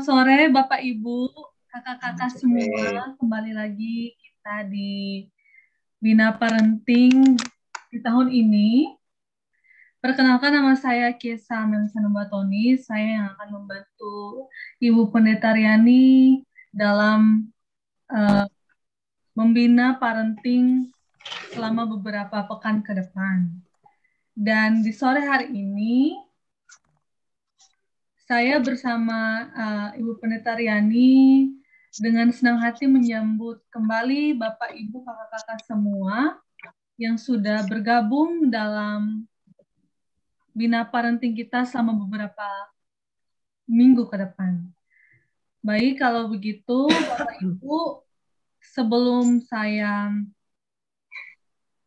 Selamat sore Bapak Ibu, kakak-kakak semua. Kembali lagi kita di Bina Parenting di tahun ini. Perkenalkan nama saya Kesa Toni. Saya yang akan membantu Ibu Pendeta Riani dalam uh, membina parenting selama beberapa pekan ke depan. Dan di sore hari ini saya bersama uh, Ibu Pendeta Riani dengan senang hati menyambut kembali Bapak Ibu kakak-kakak semua yang sudah bergabung dalam bina parenting kita selama beberapa minggu ke depan. Baik, kalau begitu Bapak Ibu, sebelum saya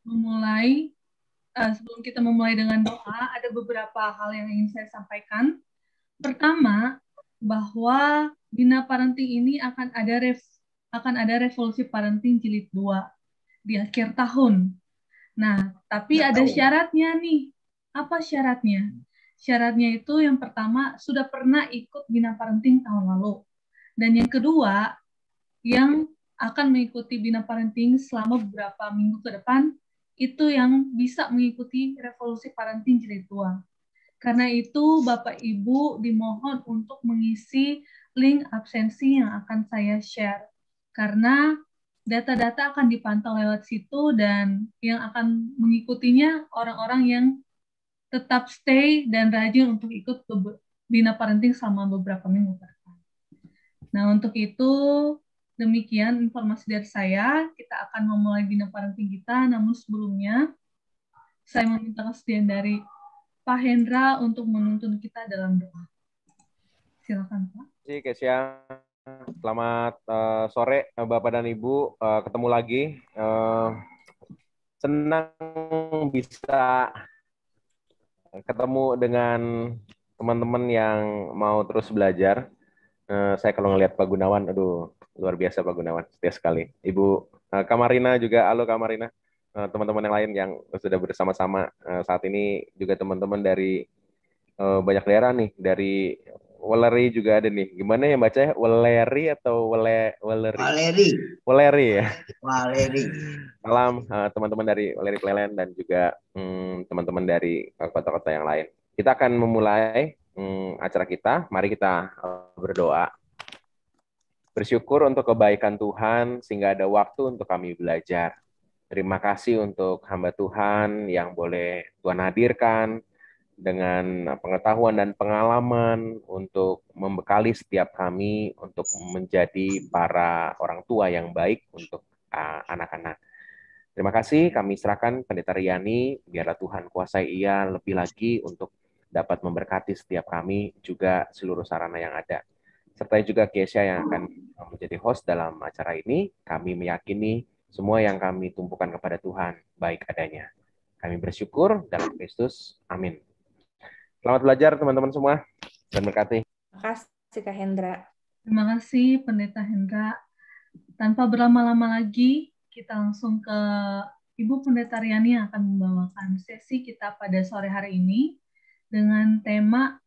memulai, uh, sebelum kita memulai dengan doa, ada beberapa hal yang ingin saya sampaikan. Pertama, bahwa Bina Parenting ini akan ada rev, akan ada revolusi parenting jilid 2 di akhir tahun. Nah, tapi Nggak ada tahu. syaratnya nih. Apa syaratnya? Syaratnya itu yang pertama sudah pernah ikut Bina Parenting tahun lalu. Dan yang kedua, yang akan mengikuti Bina Parenting selama beberapa minggu ke depan, itu yang bisa mengikuti revolusi parenting jilid 2. Karena itu Bapak Ibu dimohon untuk mengisi link absensi yang akan saya share. Karena data-data akan dipantau lewat situ dan yang akan mengikutinya orang-orang yang tetap stay dan rajin untuk ikut Bina Parenting selama beberapa minggu ke depan. Nah, untuk itu demikian informasi dari saya. Kita akan memulai Bina Parenting kita, namun sebelumnya saya meminta kesediaan dari Pak Hendra untuk menuntun kita dalam doa. Silakan Pak. Terima kasih Kesia. Selamat uh, sore eh, Bapak dan Ibu. Uh, ketemu lagi. Uh, senang bisa ketemu dengan teman-teman yang mau terus belajar. Uh, saya kalau ngelihat Pak Gunawan, aduh luar biasa Pak Gunawan, setia sekali. Ibu uh, Kamarina juga, halo Kamarina. Eh, teman-teman yang lain yang sudah bersama-sama eh, saat ini juga teman-teman dari eh, banyak daerah nih dari Waleri juga ada nih. Gimana ya baca Waleri atau Wale Weleri? Waleri. Weleri ya. Waleri. Salam teman-teman dari Weleri Klelen dan juga hmm, teman-teman dari kota-kota yang lain. Kita akan memulai hmm, acara kita. Mari kita berdoa. Bersyukur untuk kebaikan Tuhan sehingga ada waktu untuk kami belajar. Terima kasih untuk hamba Tuhan yang boleh Tuhan hadirkan dengan pengetahuan dan pengalaman untuk membekali setiap kami untuk menjadi para orang tua yang baik untuk anak-anak. Terima kasih kami serahkan Pendeta Riani, biarlah Tuhan kuasai ia lebih lagi untuk dapat memberkati setiap kami juga seluruh sarana yang ada. Serta juga Kesia yang akan menjadi host dalam acara ini, kami meyakini semua yang kami tumpukan kepada Tuhan baik adanya. Kami bersyukur dalam Kristus. Amin. Selamat belajar teman-teman semua dan berkati. Terima kasih Kak Hendra. Terima kasih Pendeta Hendra. Tanpa berlama-lama lagi, kita langsung ke Ibu Pendeta Riani yang akan membawakan sesi kita pada sore hari ini dengan tema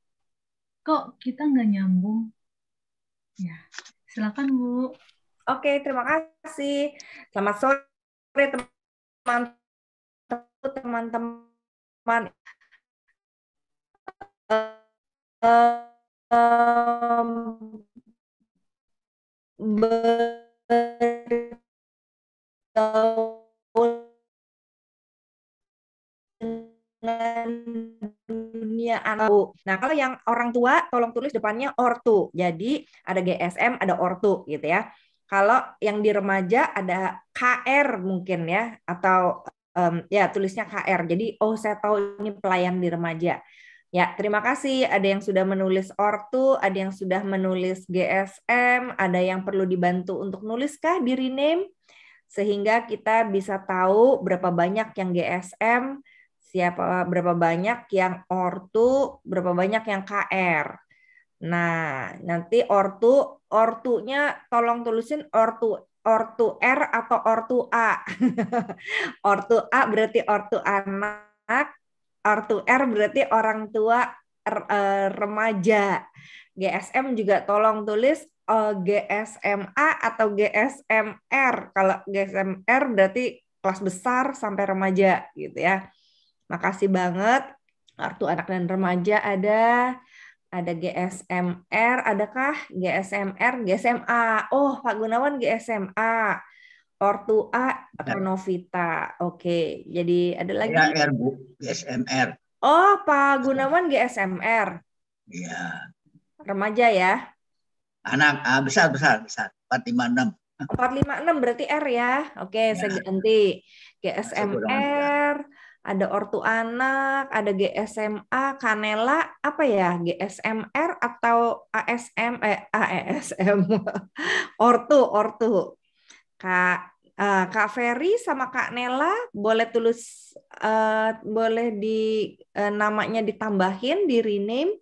kok kita nggak nyambung. Ya, silakan Bu. Oke, terima kasih. Selamat sore teman-teman. Um, dunia anak. Nah, kalau yang orang tua tolong tulis depannya ortu. Jadi ada GSM, ada ortu gitu ya. Kalau yang di remaja ada KR mungkin ya atau um, ya tulisnya KR. Jadi oh saya tahu ini pelayan di remaja. Ya, terima kasih. Ada yang sudah menulis ortu, ada yang sudah menulis GSM, ada yang perlu dibantu untuk nuliskah di rename sehingga kita bisa tahu berapa banyak yang GSM, siapa berapa banyak yang ortu, berapa banyak yang KR. Nah, nanti ortu ortunya tolong tulisin ortu ortu R atau ortu A. ortu A berarti ortu anak, ortu R berarti orang tua e, remaja. GSM juga tolong tulis e, GSMA atau GSMR. Kalau GSMR berarti kelas besar sampai remaja gitu ya. Makasih banget. Ortu anak dan remaja ada ada GSMR, adakah GSMR, GSMA? Oh, Pak Gunawan GSMA. Ortu A iya. Novita? Oke, okay. jadi ada lagi GSMR, Bu. GSMR. Oh, Pak Gunawan GSMR. Iya. Remaja ya. Anak ah, besar besar besar 456. 456 berarti R ya. Oke, okay, ya. saya ganti. Ya. GSMR ada ortu anak, ada GSMA, Kanela, apa ya, GSMR atau ASM, eh, ASM, e ortu, ortu. Kak, uh, eh, Kak Ferry sama Kak Nela boleh tulis, uh, boleh di uh, namanya ditambahin, di rename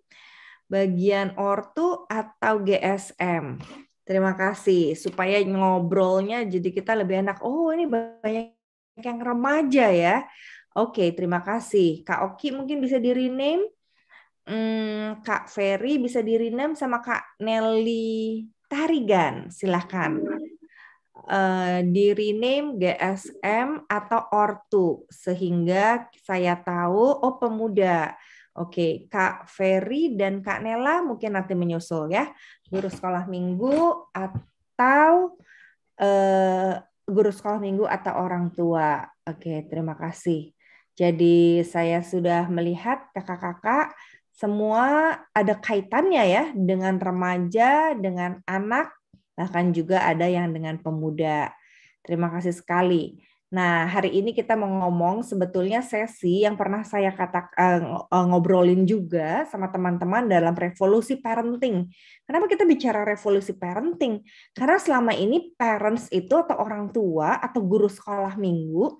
bagian ortu atau GSM. Terima kasih supaya ngobrolnya jadi kita lebih enak. Oh ini banyak yang remaja ya. Oke, terima kasih. Kak Oki mungkin bisa di rename. Hmm, Kak Ferry bisa di rename sama Kak Nelly Tarigan. Silahkan. Uh, eh, di rename GSM atau Ortu sehingga saya tahu oh pemuda. Oke, Kak Ferry dan Kak Nella mungkin nanti menyusul ya. Guru sekolah minggu atau Uh, guru sekolah minggu atau orang tua. Oke, terima kasih. Jadi saya sudah melihat kakak-kakak semua ada kaitannya ya dengan remaja, dengan anak, bahkan juga ada yang dengan pemuda. Terima kasih sekali. Nah, hari ini kita mau ngomong sebetulnya sesi yang pernah saya kata eh, eh, ngobrolin juga sama teman-teman dalam revolusi parenting. Kenapa kita bicara revolusi parenting? Karena selama ini parents itu atau orang tua atau guru sekolah minggu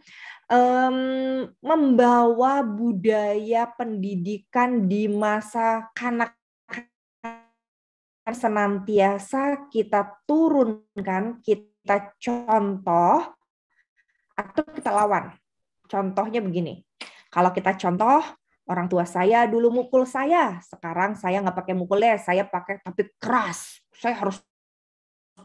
um, membawa budaya pendidikan di masa kanak senantiasa kita turunkan, kita contoh atau kita lawan. Contohnya begini, kalau kita contoh orang tua saya dulu mukul saya, sekarang saya nggak pakai mukul ya, saya pakai tapi keras, saya harus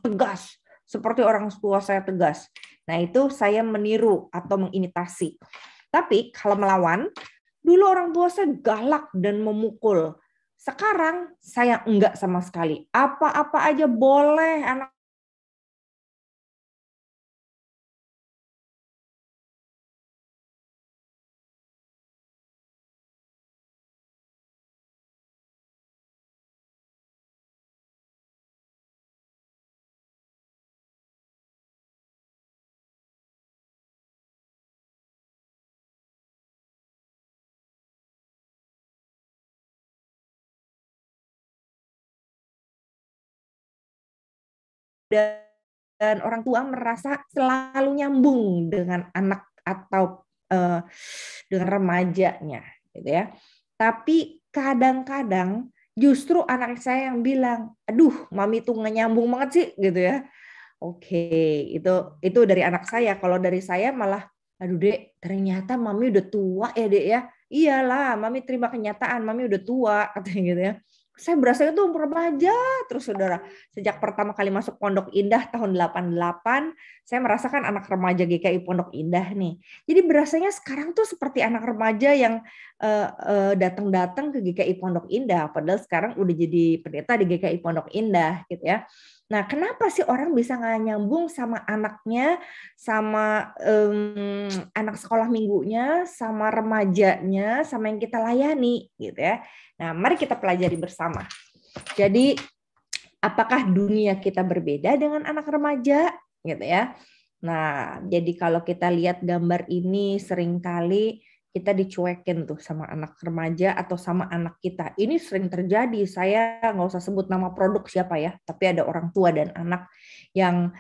tegas, seperti orang tua saya tegas. Nah, itu saya meniru atau mengimitasi. Tapi kalau melawan, dulu orang tua saya galak dan memukul. Sekarang saya enggak sama sekali. Apa-apa aja boleh anak dan orang tua merasa selalu nyambung dengan anak atau uh, dengan remajanya gitu ya. Tapi kadang-kadang justru anak saya yang bilang, "Aduh, mami tuh nggak nyambung banget sih." gitu ya. Oke, itu itu dari anak saya. Kalau dari saya malah aduh dek ternyata mami udah tua ya dek ya iyalah mami terima kenyataan mami udah tua katanya gitu ya saya berasa itu umur remaja terus saudara. Sejak pertama kali masuk Pondok Indah tahun 88, saya merasakan anak remaja GKI Pondok Indah nih. Jadi berasanya sekarang tuh seperti anak remaja yang uh, uh, datang-datang ke GKI Pondok Indah, padahal sekarang udah jadi pendeta di GKI Pondok Indah gitu ya. Nah, kenapa sih orang bisa nggak nyambung sama anaknya, sama um, anak sekolah minggunya, sama remajanya, sama yang kita layani, gitu ya? Nah, mari kita pelajari bersama. Jadi, apakah dunia kita berbeda dengan anak remaja, gitu ya? Nah, jadi kalau kita lihat gambar ini seringkali kita dicuekin tuh sama anak remaja atau sama anak kita. Ini sering terjadi. Saya nggak usah sebut nama produk siapa ya, tapi ada orang tua dan anak yang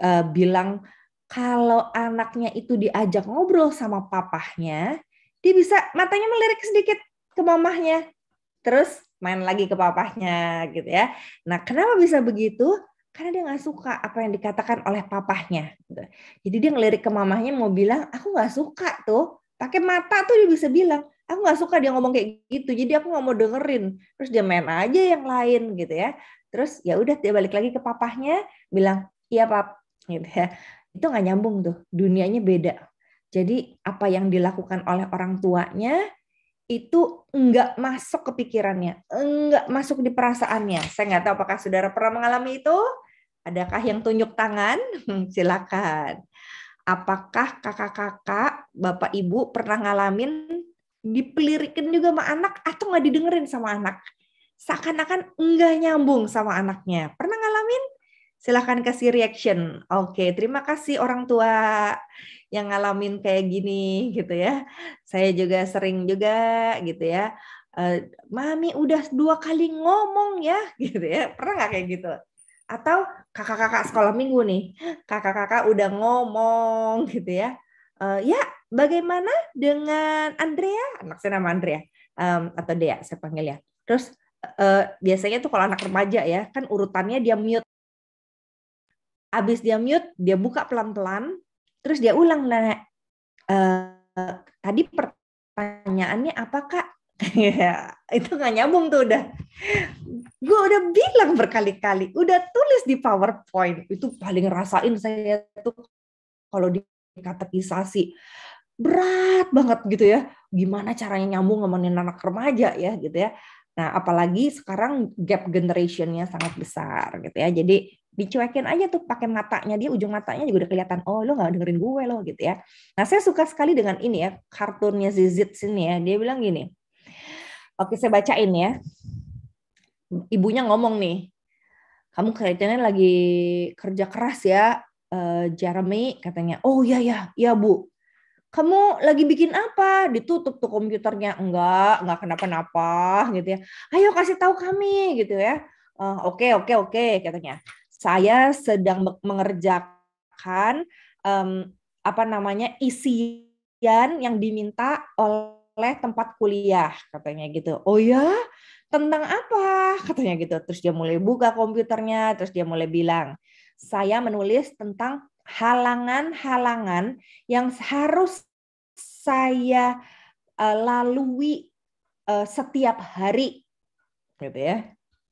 uh, bilang kalau anaknya itu diajak ngobrol sama papahnya, dia bisa matanya melirik sedikit ke mamahnya, terus main lagi ke papahnya gitu ya. Nah, kenapa bisa begitu? karena dia nggak suka apa yang dikatakan oleh papahnya. Gitu. Jadi dia ngelirik ke mamahnya mau bilang, aku nggak suka tuh pakai mata tuh dia bisa bilang aku nggak suka dia ngomong kayak gitu jadi aku nggak mau dengerin terus dia main aja yang lain gitu ya terus ya udah dia balik lagi ke papahnya bilang iya pap gitu ya itu nggak nyambung tuh dunianya beda jadi apa yang dilakukan oleh orang tuanya itu enggak masuk ke pikirannya, enggak masuk di perasaannya. Saya nggak tahu apakah saudara pernah mengalami itu. Adakah yang tunjuk tangan? Silakan apakah kakak-kakak, bapak ibu pernah ngalamin dipelirikin juga sama anak atau nggak didengerin sama anak? Seakan-akan enggak nyambung sama anaknya. Pernah ngalamin? Silahkan kasih reaction. Oke, terima kasih orang tua yang ngalamin kayak gini gitu ya. Saya juga sering juga gitu ya. Eh, Mami udah dua kali ngomong ya gitu ya. Pernah nggak kayak gitu? atau kakak-kakak sekolah minggu nih kakak-kakak udah ngomong gitu ya uh, ya bagaimana dengan Andrea anak saya nama Andrea um, atau Dea saya panggil ya terus uh, biasanya tuh kalau anak remaja ya kan urutannya dia mute abis dia mute dia buka pelan-pelan terus dia ulang nah uh, tadi pertanyaannya apakah ya itu nggak nyambung tuh udah gue udah bilang berkali-kali udah tulis di powerpoint itu paling rasain saya tuh kalau di kategorisasi berat banget gitu ya gimana caranya nyambung ngomongin anak remaja ya gitu ya Nah, apalagi sekarang gap generationnya sangat besar gitu ya. Jadi dicuekin aja tuh pakai matanya dia ujung matanya juga udah kelihatan oh lo nggak dengerin gue lo gitu ya nah saya suka sekali dengan ini ya kartunnya Zizit sini ya dia bilang gini Oke, saya bacain ya. Ibunya ngomong nih, kamu kelihatannya lagi kerja keras ya, eh, Jeremy katanya. Oh iya ya, iya Bu. Kamu lagi bikin apa? Ditutup tuh komputernya. Enggak, enggak kenapa-napa gitu ya. Ayo kasih tahu kami gitu ya. Eh, oke, oke, oke katanya. Saya sedang mengerjakan um, apa namanya isian yang diminta oleh oleh tempat kuliah katanya gitu. Oh ya, tentang apa? katanya gitu. Terus dia mulai buka komputernya, terus dia mulai bilang, "Saya menulis tentang halangan-halangan yang harus saya uh, lalui uh, setiap hari." gitu ya.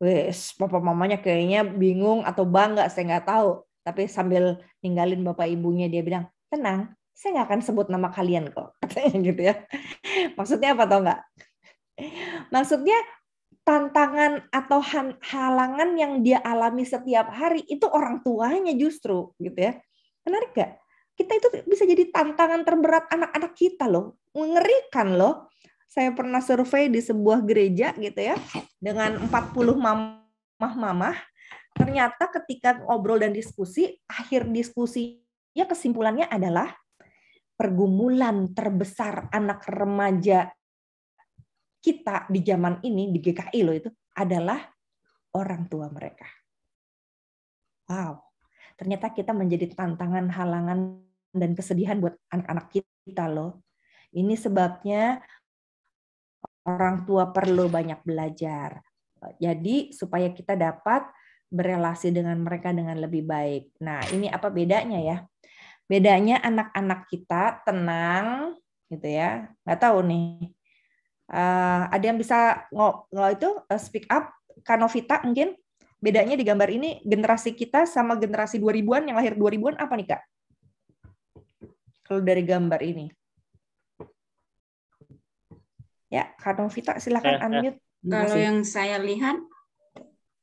Wes, papa mamanya kayaknya bingung atau bangga, saya nggak tahu. Tapi sambil ninggalin bapak ibunya dia bilang, "Tenang, saya nggak akan sebut nama kalian kok katanya gitu ya Maksudnya apa tau nggak? Maksudnya tantangan atau halangan yang dia alami setiap hari itu orang tuanya justru gitu ya. Menarik gak? Kita itu bisa jadi tantangan terberat anak-anak kita loh. Mengerikan loh. Saya pernah survei di sebuah gereja gitu ya dengan 40 mamah-mamah. Ternyata ketika ngobrol dan diskusi, akhir diskusi ya kesimpulannya adalah pergumulan terbesar anak remaja kita di zaman ini di GKI loh itu adalah orang tua mereka. Wow, ternyata kita menjadi tantangan, halangan, dan kesedihan buat anak-anak kita loh. Ini sebabnya orang tua perlu banyak belajar. Jadi supaya kita dapat berelasi dengan mereka dengan lebih baik. Nah, ini apa bedanya ya? bedanya anak-anak kita tenang gitu ya nggak tahu nih uh, ada yang bisa kalau itu uh, speak up Kanovita mungkin bedanya di gambar ini generasi kita sama generasi 2000-an yang lahir 2000-an apa nih Kak? Kalau dari gambar ini. Ya, Kanovita silahkan eh, unmute. Kalau yang saya lihat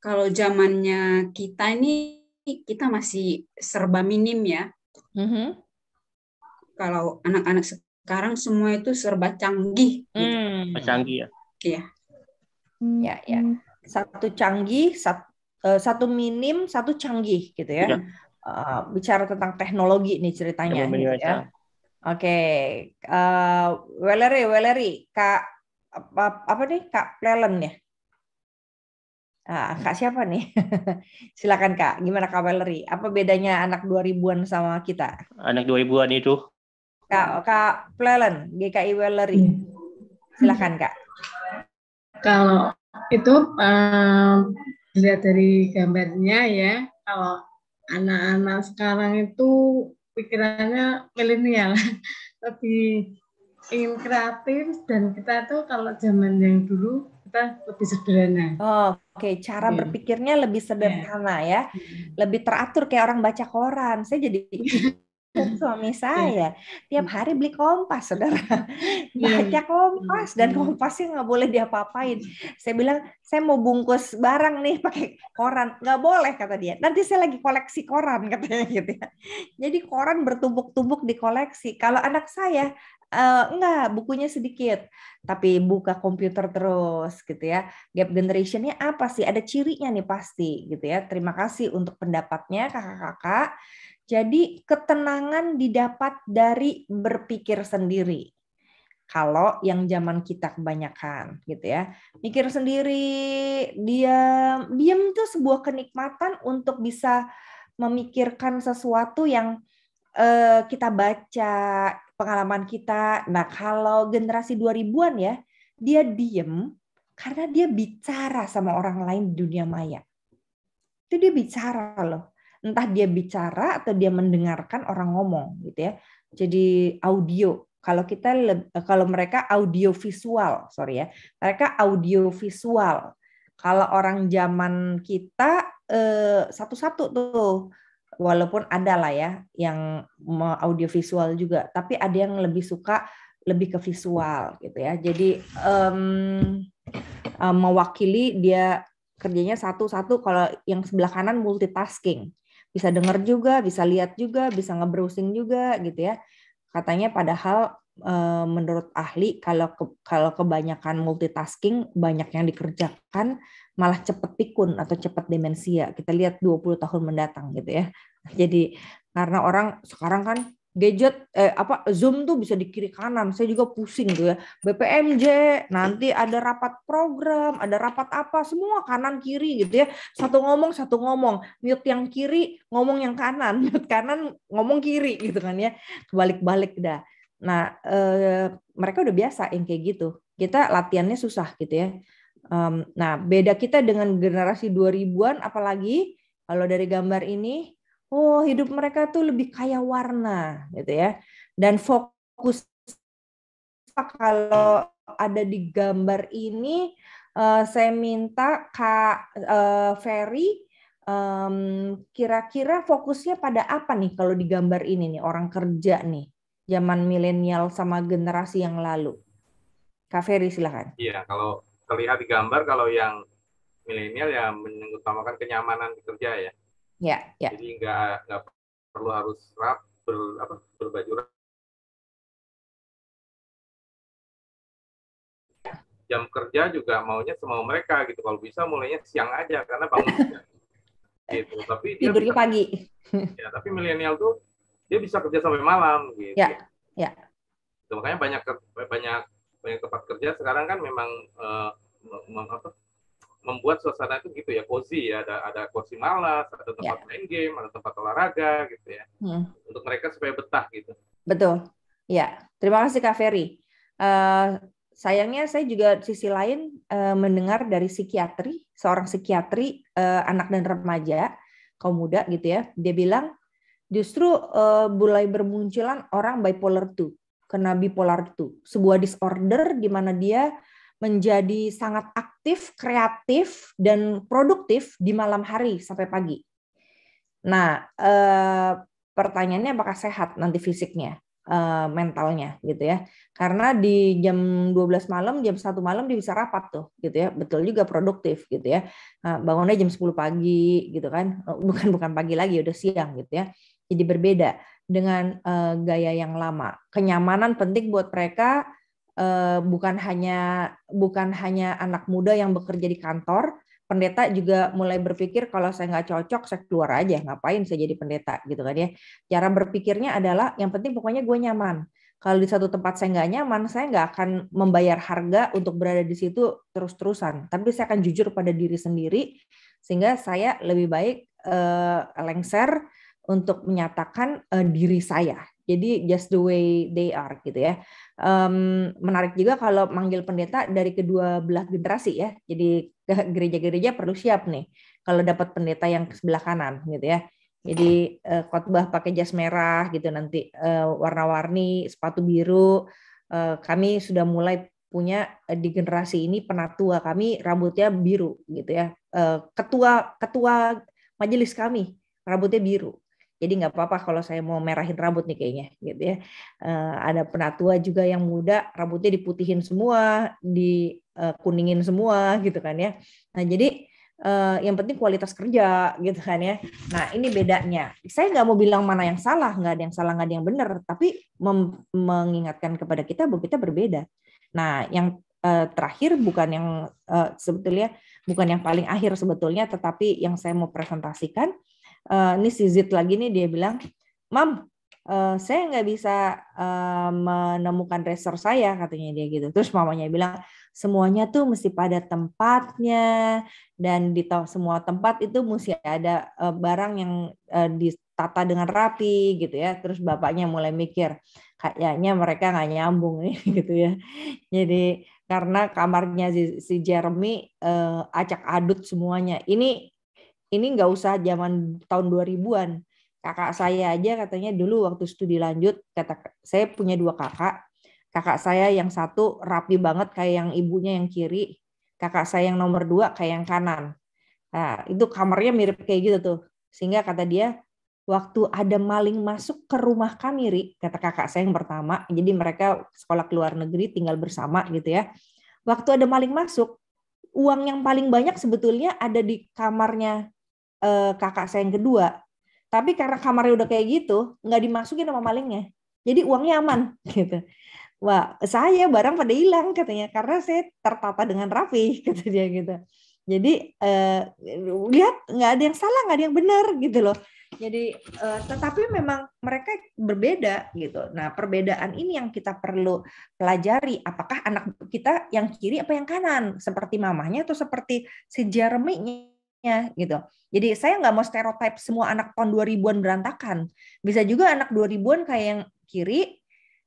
kalau zamannya kita ini kita masih serba minim ya Mm -hmm. Kalau anak-anak sekarang semua itu serba canggih. Gitu. Mm. Gitu. Canggih ya. Iya. Ya, ya. Satu canggih, satu, eh, satu minim, satu canggih gitu ya. ya. Uh, bicara tentang teknologi nih ceritanya. Ya, gitu ya. Oke, okay. uh, eh, Weleri, Weleri, Kak apa, apa nih Kak Plelen ya? Ah, kak siapa nih? Silakan Kak, gimana Kak Valerie? Apa bedanya anak 2000-an sama kita? Anak 2000-an itu? Kak, Kak Plelen, GKI Valerie. Iya. Silakan Kak. Kalau itu um, dilihat dari gambarnya ya, kalau anak-anak sekarang itu pikirannya milenial, lebih ingin kreatif dan kita tuh kalau zaman yang dulu kita lebih sederhana. Oh, oke, okay. cara yeah. berpikirnya lebih iya. sederhana yeah. ya. Lebih teratur kayak orang baca koran. Saya jadi suami saya iya. tiap mm. hari beli kompas saudara iya. baca kompas dan kompasnya nggak boleh diapa-apain saya bilang saya mau bungkus barang nih pakai koran nggak boleh kata dia nanti saya lagi koleksi koran katanya gitu ya jadi koran bertumpuk-tumpuk di koleksi kalau anak saya Uh, enggak, bukunya sedikit, tapi buka komputer terus gitu ya. Gap generationnya apa sih? Ada cirinya nih pasti gitu ya. Terima kasih untuk pendapatnya kakak-kakak. Jadi ketenangan didapat dari berpikir sendiri. Kalau yang zaman kita kebanyakan gitu ya, mikir sendiri, diam, diam itu sebuah kenikmatan untuk bisa memikirkan sesuatu yang eh, kita baca, pengalaman kita. Nah, kalau generasi 2000-an ya, dia diem karena dia bicara sama orang lain di dunia maya. Itu dia bicara loh. Entah dia bicara atau dia mendengarkan orang ngomong gitu ya. Jadi audio. Kalau kita kalau mereka audio visual, sorry ya. Mereka audio visual. Kalau orang zaman kita eh, satu-satu tuh walaupun ada lah ya yang mau audiovisual juga, tapi ada yang lebih suka lebih ke visual gitu ya. Jadi um, um, mewakili dia kerjanya satu-satu. Kalau yang sebelah kanan multitasking, bisa dengar juga, bisa lihat juga, bisa ngebrowsing juga gitu ya. Katanya padahal eh, menurut ahli kalau ke, kalau kebanyakan multitasking, banyak yang dikerjakan malah cepat pikun atau cepat demensia. Kita lihat 20 tahun mendatang gitu ya. Jadi karena orang sekarang kan gadget eh, apa Zoom tuh bisa di kiri kanan. Saya juga pusing tuh ya. BPMJ, nanti ada rapat program, ada rapat apa, semua kanan kiri gitu ya. Satu ngomong, satu ngomong. Mute yang kiri, ngomong yang kanan. Mute kanan, ngomong kiri gitu kan ya. Kebalik-balik dah. Nah, eh, mereka udah biasa yang kayak gitu. Kita latihannya susah gitu ya. Um, nah, beda kita dengan generasi 2000-an apalagi kalau dari gambar ini oh hidup mereka tuh lebih kaya warna gitu ya dan fokus kalau ada di gambar ini eh, saya minta Kak eh, Ferry kira-kira fokusnya pada apa nih kalau di gambar ini nih orang kerja nih zaman milenial sama generasi yang lalu. Kak Ferry silahkan. Iya kalau terlihat di gambar kalau yang milenial ya mengutamakan kenyamanan kerja ya Ya, ya. Jadi nggak perlu harus rap ber, apa, berbaju rap. Jam kerja juga maunya semau mereka gitu. Kalau bisa mulainya siang aja karena bangun gitu. Tapi dia tidurnya bisa, pagi. Ya, tapi milenial tuh dia bisa kerja sampai malam gitu. Ya, ya. Gitu, makanya banyak banyak banyak tempat kerja sekarang kan memang uh, membuat suasana itu gitu ya cozy ya ada ada kursi malas ada tempat yeah. main game ada tempat olahraga gitu ya hmm. untuk mereka supaya betah gitu betul ya terima kasih kak Ferry uh, sayangnya saya juga sisi lain uh, mendengar dari psikiatri seorang psikiatri uh, anak dan remaja kaum muda gitu ya dia bilang justru uh, mulai bermunculan orang bipolar 2 kena bipolar 2 sebuah disorder di mana dia menjadi sangat aktif, kreatif, dan produktif di malam hari sampai pagi. Nah, eh, pertanyaannya apakah sehat nanti fisiknya, eh, mentalnya gitu ya. Karena di jam 12 malam, jam 1 malam dia bisa rapat tuh gitu ya. Betul juga produktif gitu ya. Nah, bangunnya jam 10 pagi gitu kan. Oh, bukan bukan pagi lagi, udah siang gitu ya. Jadi berbeda dengan eh, gaya yang lama. Kenyamanan penting buat mereka Eh, bukan hanya bukan hanya anak muda yang bekerja di kantor, pendeta juga mulai berpikir kalau saya nggak cocok saya keluar aja ngapain saya jadi pendeta gitu kan ya cara berpikirnya adalah yang penting pokoknya gue nyaman kalau di satu tempat saya nggak nyaman saya nggak akan membayar harga untuk berada di situ terus-terusan tapi saya akan jujur pada diri sendiri sehingga saya lebih baik uh, lengser untuk menyatakan uh, diri saya jadi just the way they are gitu ya. Um, menarik juga kalau manggil pendeta dari kedua belah generasi ya. Jadi gereja-gereja perlu siap nih kalau dapat pendeta yang sebelah kanan gitu ya. Jadi uh, khotbah pakai jas merah gitu nanti uh, warna-warni, sepatu biru. Uh, kami sudah mulai punya uh, di generasi ini penatua kami rambutnya biru gitu ya. Uh, ketua ketua majelis kami rambutnya biru jadi nggak apa-apa kalau saya mau merahin rambut nih kayaknya, gitu ya. Uh, ada penatua juga yang muda, rambutnya diputihin semua, dikuningin eh, semua, gitu kan ya. Nah jadi eh, yang penting kualitas kerja gitu kan ya. Nah ini bedanya. Saya nggak mau bilang mana yang salah, nggak ada yang salah, nggak ada yang benar, tapi mengingatkan kepada kita bahwa kita berbeda. Nah yang terakhir bukan yang sebetulnya bukan yang paling akhir sebetulnya, tetapi yang saya mau presentasikan uh, ini si Zid lagi nih dia bilang, "Mam, uh, saya nggak bisa uh, menemukan racer saya," katanya dia gitu. Terus mamanya bilang, "Semuanya tuh mesti pada tempatnya dan di semua tempat itu mesti ada uh, barang yang uh, ditata dengan rapi gitu ya." Terus bapaknya mulai mikir, kayaknya mereka nggak nyambung nih gitu ya. Jadi karena kamarnya si, si Jeremy uh, acak adut semuanya. Ini ini nggak usah zaman tahun 2000-an. Kakak saya aja katanya dulu waktu studi lanjut, kata saya punya dua kakak. Kakak saya yang satu rapi banget kayak yang ibunya yang kiri, kakak saya yang nomor dua kayak yang kanan. Nah, itu kamarnya mirip kayak gitu tuh. Sehingga kata dia, waktu ada maling masuk ke rumah kami, Ri, kata kakak saya yang pertama, jadi mereka sekolah ke luar negeri tinggal bersama gitu ya. Waktu ada maling masuk, uang yang paling banyak sebetulnya ada di kamarnya uh, kakak saya yang kedua. Tapi karena kamarnya udah kayak gitu, nggak dimasukin sama malingnya. Jadi uangnya aman gitu. Wah, saya barang pada hilang katanya karena saya tertata dengan rapi kata dia gitu. Jadi uh, lihat nggak ada yang salah, nggak ada yang benar gitu loh. Jadi eh, tetapi memang mereka berbeda gitu. Nah, perbedaan ini yang kita perlu pelajari apakah anak kita yang kiri apa yang kanan, seperti mamahnya atau seperti si Jeremy gitu. Jadi saya nggak mau stereotip semua anak tahun 2000-an berantakan. Bisa juga anak 2000-an kayak yang kiri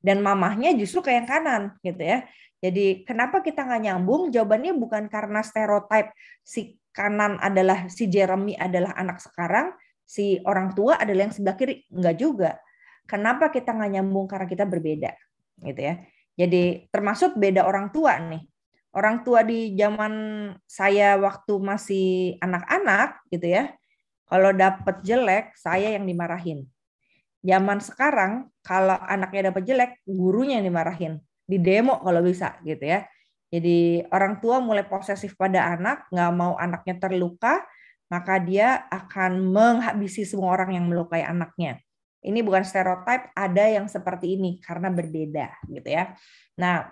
dan mamahnya justru kayak yang kanan gitu ya. Jadi kenapa kita nggak nyambung? Jawabannya bukan karena stereotip si kanan adalah si Jeremy adalah anak sekarang, si orang tua adalah yang sebelah kiri. nggak juga. Kenapa kita nggak nyambung? Karena kita berbeda gitu ya. Jadi termasuk beda orang tua nih orang tua di zaman saya waktu masih anak-anak gitu ya, kalau dapat jelek saya yang dimarahin. Zaman sekarang kalau anaknya dapat jelek gurunya yang dimarahin, di demo kalau bisa gitu ya. Jadi orang tua mulai posesif pada anak, nggak mau anaknya terluka, maka dia akan menghabisi semua orang yang melukai anaknya. Ini bukan stereotip, ada yang seperti ini karena berbeda gitu ya. Nah,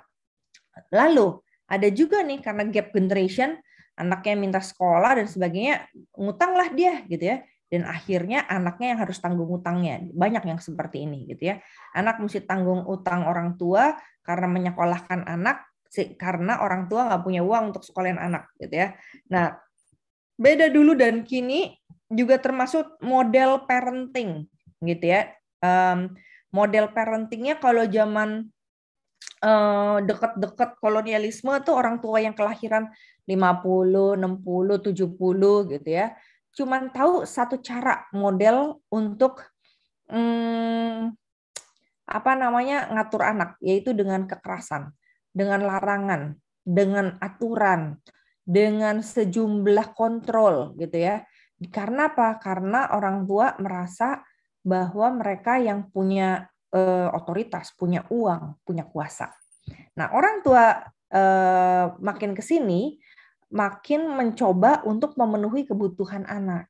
lalu ada juga nih karena gap generation, anaknya minta sekolah dan sebagainya, ngutang lah dia gitu ya. Dan akhirnya anaknya yang harus tanggung utangnya. Banyak yang seperti ini gitu ya. Anak mesti tanggung utang orang tua karena menyekolahkan anak karena orang tua nggak punya uang untuk sekolahin anak gitu ya. Nah, beda dulu dan kini juga termasuk model parenting gitu ya. Mmm, model parentingnya kalau zaman Eh, deket-deket kolonialisme tuh orang tua yang kelahiran 50, 60, 70 gitu ya. Cuman tahu satu cara model untuk hmm, apa namanya ngatur anak yaitu dengan kekerasan, dengan larangan, dengan aturan, dengan sejumlah kontrol gitu ya. Karena apa? Karena orang tua merasa bahwa mereka yang punya uh, otoritas, punya uang, punya kuasa. Nah, orang tua uh, makin ke sini makin mencoba untuk memenuhi kebutuhan anak.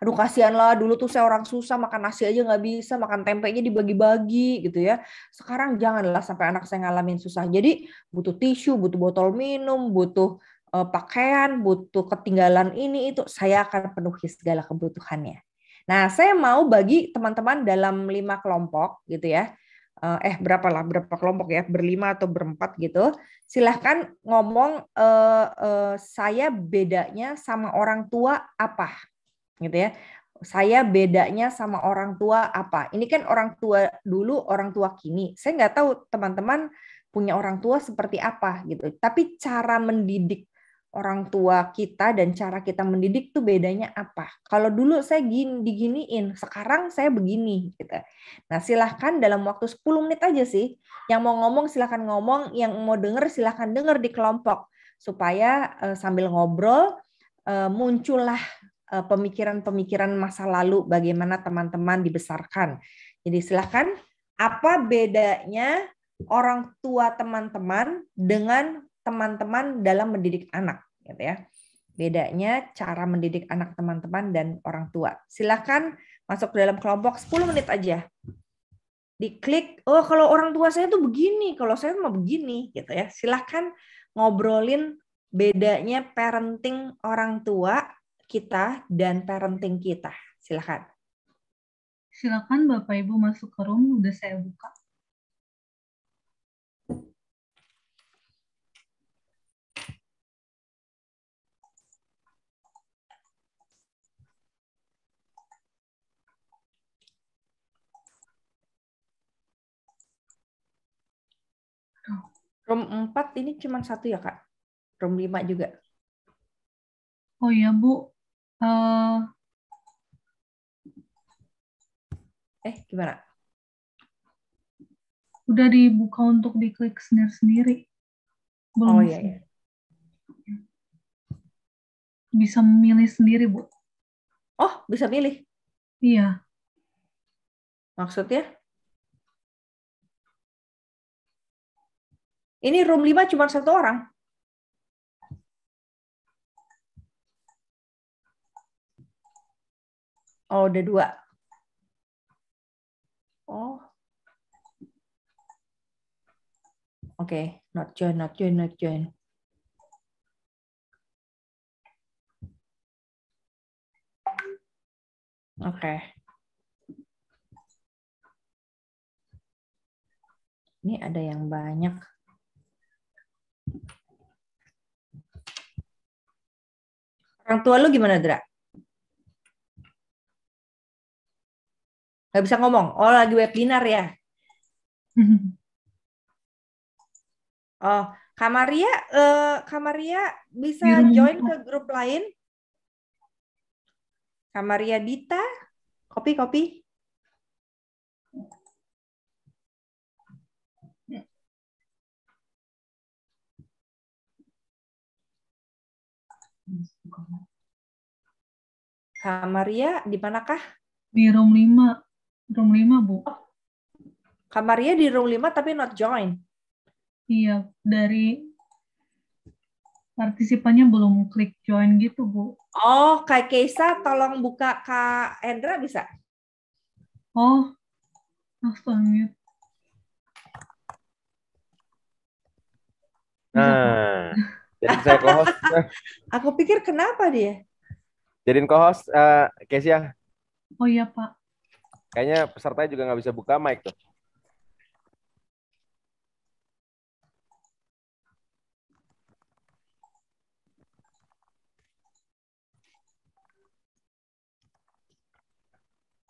Aduh kasihan lah dulu tuh saya orang susah makan nasi aja nggak bisa makan tempenya dibagi-bagi gitu ya. Sekarang janganlah sampai anak saya ngalamin susah. Jadi butuh tisu, butuh botol minum, butuh eh, pakaian, butuh ketinggalan ini itu, saya akan penuhi segala kebutuhannya. Nah, saya mau bagi teman-teman dalam lima kelompok gitu ya. Eh, eh, berapa lah, berapa kelompok ya, berlima atau berempat gitu. Silahkan ngomong eh, eh, saya bedanya sama orang tua apa gitu ya. Saya bedanya sama orang tua apa? Ini kan orang tua dulu, orang tua kini. Saya nggak tahu teman-teman punya orang tua seperti apa gitu. Tapi cara mendidik orang tua kita dan cara kita mendidik tuh bedanya apa. Kalau dulu saya gini, diginiin, sekarang saya begini gitu. Nah, silahkan dalam waktu 10 menit aja sih. Yang mau ngomong silahkan ngomong, yang mau denger silahkan denger di kelompok supaya uh, sambil ngobrol uh, muncullah pemikiran eh, pemikiran-pemikiran masa lalu bagaimana teman-teman dibesarkan. Jadi silahkan apa bedanya orang tua teman-teman dengan teman-teman dalam mendidik anak gitu ya. Bedanya cara mendidik anak teman-teman dan orang tua. Silahkan masuk ke dalam kelompok 10 menit aja. Diklik, oh kalau orang tua saya tuh begini, kalau saya mau begini gitu ya. Silahkan ngobrolin bedanya parenting orang tua kita dan parenting kita. Silahkan. Silahkan Bapak Ibu masuk ke room, udah saya buka. Room 4 ini cuma satu ya, Kak? Room 5 juga? Oh iya, Bu. Uh... Eh, gimana? Udah dibuka untuk diklik sendiri-sendiri. oh iya, iya. Bisa memilih sendiri, Bu. Oh, bisa milih? Iya. Maksudnya? Ini room 5 cuma satu orang. Oh, ada dua. Oh. Oke, okay. not join, not join, not join. Oke. Okay. Ini ada yang banyak. Orang tua lu gimana, Dra? Gak bisa ngomong. Oh, lagi webinar ya? Oh, Kamaria, uh, Kamaria bisa join ke grup lain? Kamaria Dita, kopi-kopi. Kak Maria, di manakah? Di room 5. Room 5, Bu. Oh. Kak Maria di room 5 tapi not join. Iya, dari partisipannya belum klik join gitu, Bu. Oh, Kak Keisa tolong buka Kak Endra bisa? Oh, mute. Nah, jadi saya co-host. Aku pikir kenapa dia? Jadiin co-host uh, eh, Kesia. Ya. Oh iya Pak. Kayaknya peserta juga nggak bisa buka mic tuh.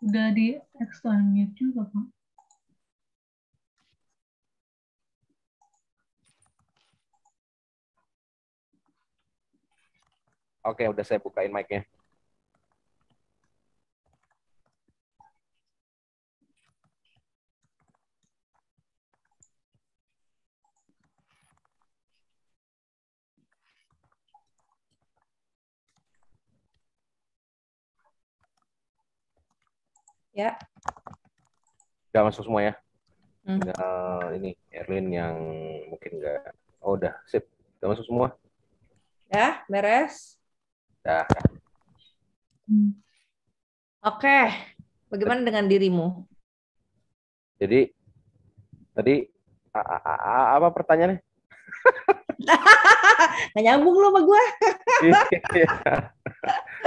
Udah di extra mute juga Pak. Oke, udah saya bukain mic-nya. Ya. Udah masuk semua ya. Hmm. Nah, ini Erlin yang mungkin nggak. Oh, udah sip. Udah masuk semua. Ya, beres. Dah. Hmm. Oke, okay. bagaimana dengan dirimu? Jadi tadi apa pertanyaannya? Nggak nyambung lo sama gue.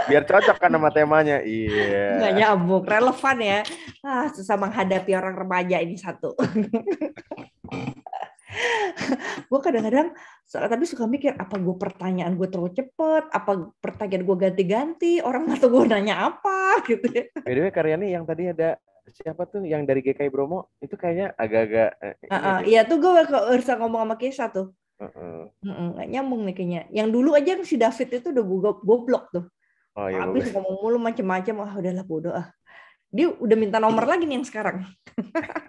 Biar cocok kan sama temanya. Iya. Nggak nyambung, relevan ya. Ah, susah menghadapi orang remaja ini satu. gue kadang-kadang tapi suka mikir apa gue pertanyaan gue terlalu cepet apa pertanyaan gue ganti-ganti orang nggak tahu gue nanya apa gitu ya. By Karyani yang tadi ada siapa tuh yang dari GKI Bromo itu kayaknya agak-agak uh, uh, iya tuh gue harus ngomong sama Kesa tuh Uh-uh. gak nyambung nih kayaknya. Yang dulu aja yang si David itu udah gue goblok tuh. Oh, iya, Habis ngomong mulu macem-macem, wah udahlah bodoh ah. Dia udah minta nomor lagi nih yang sekarang.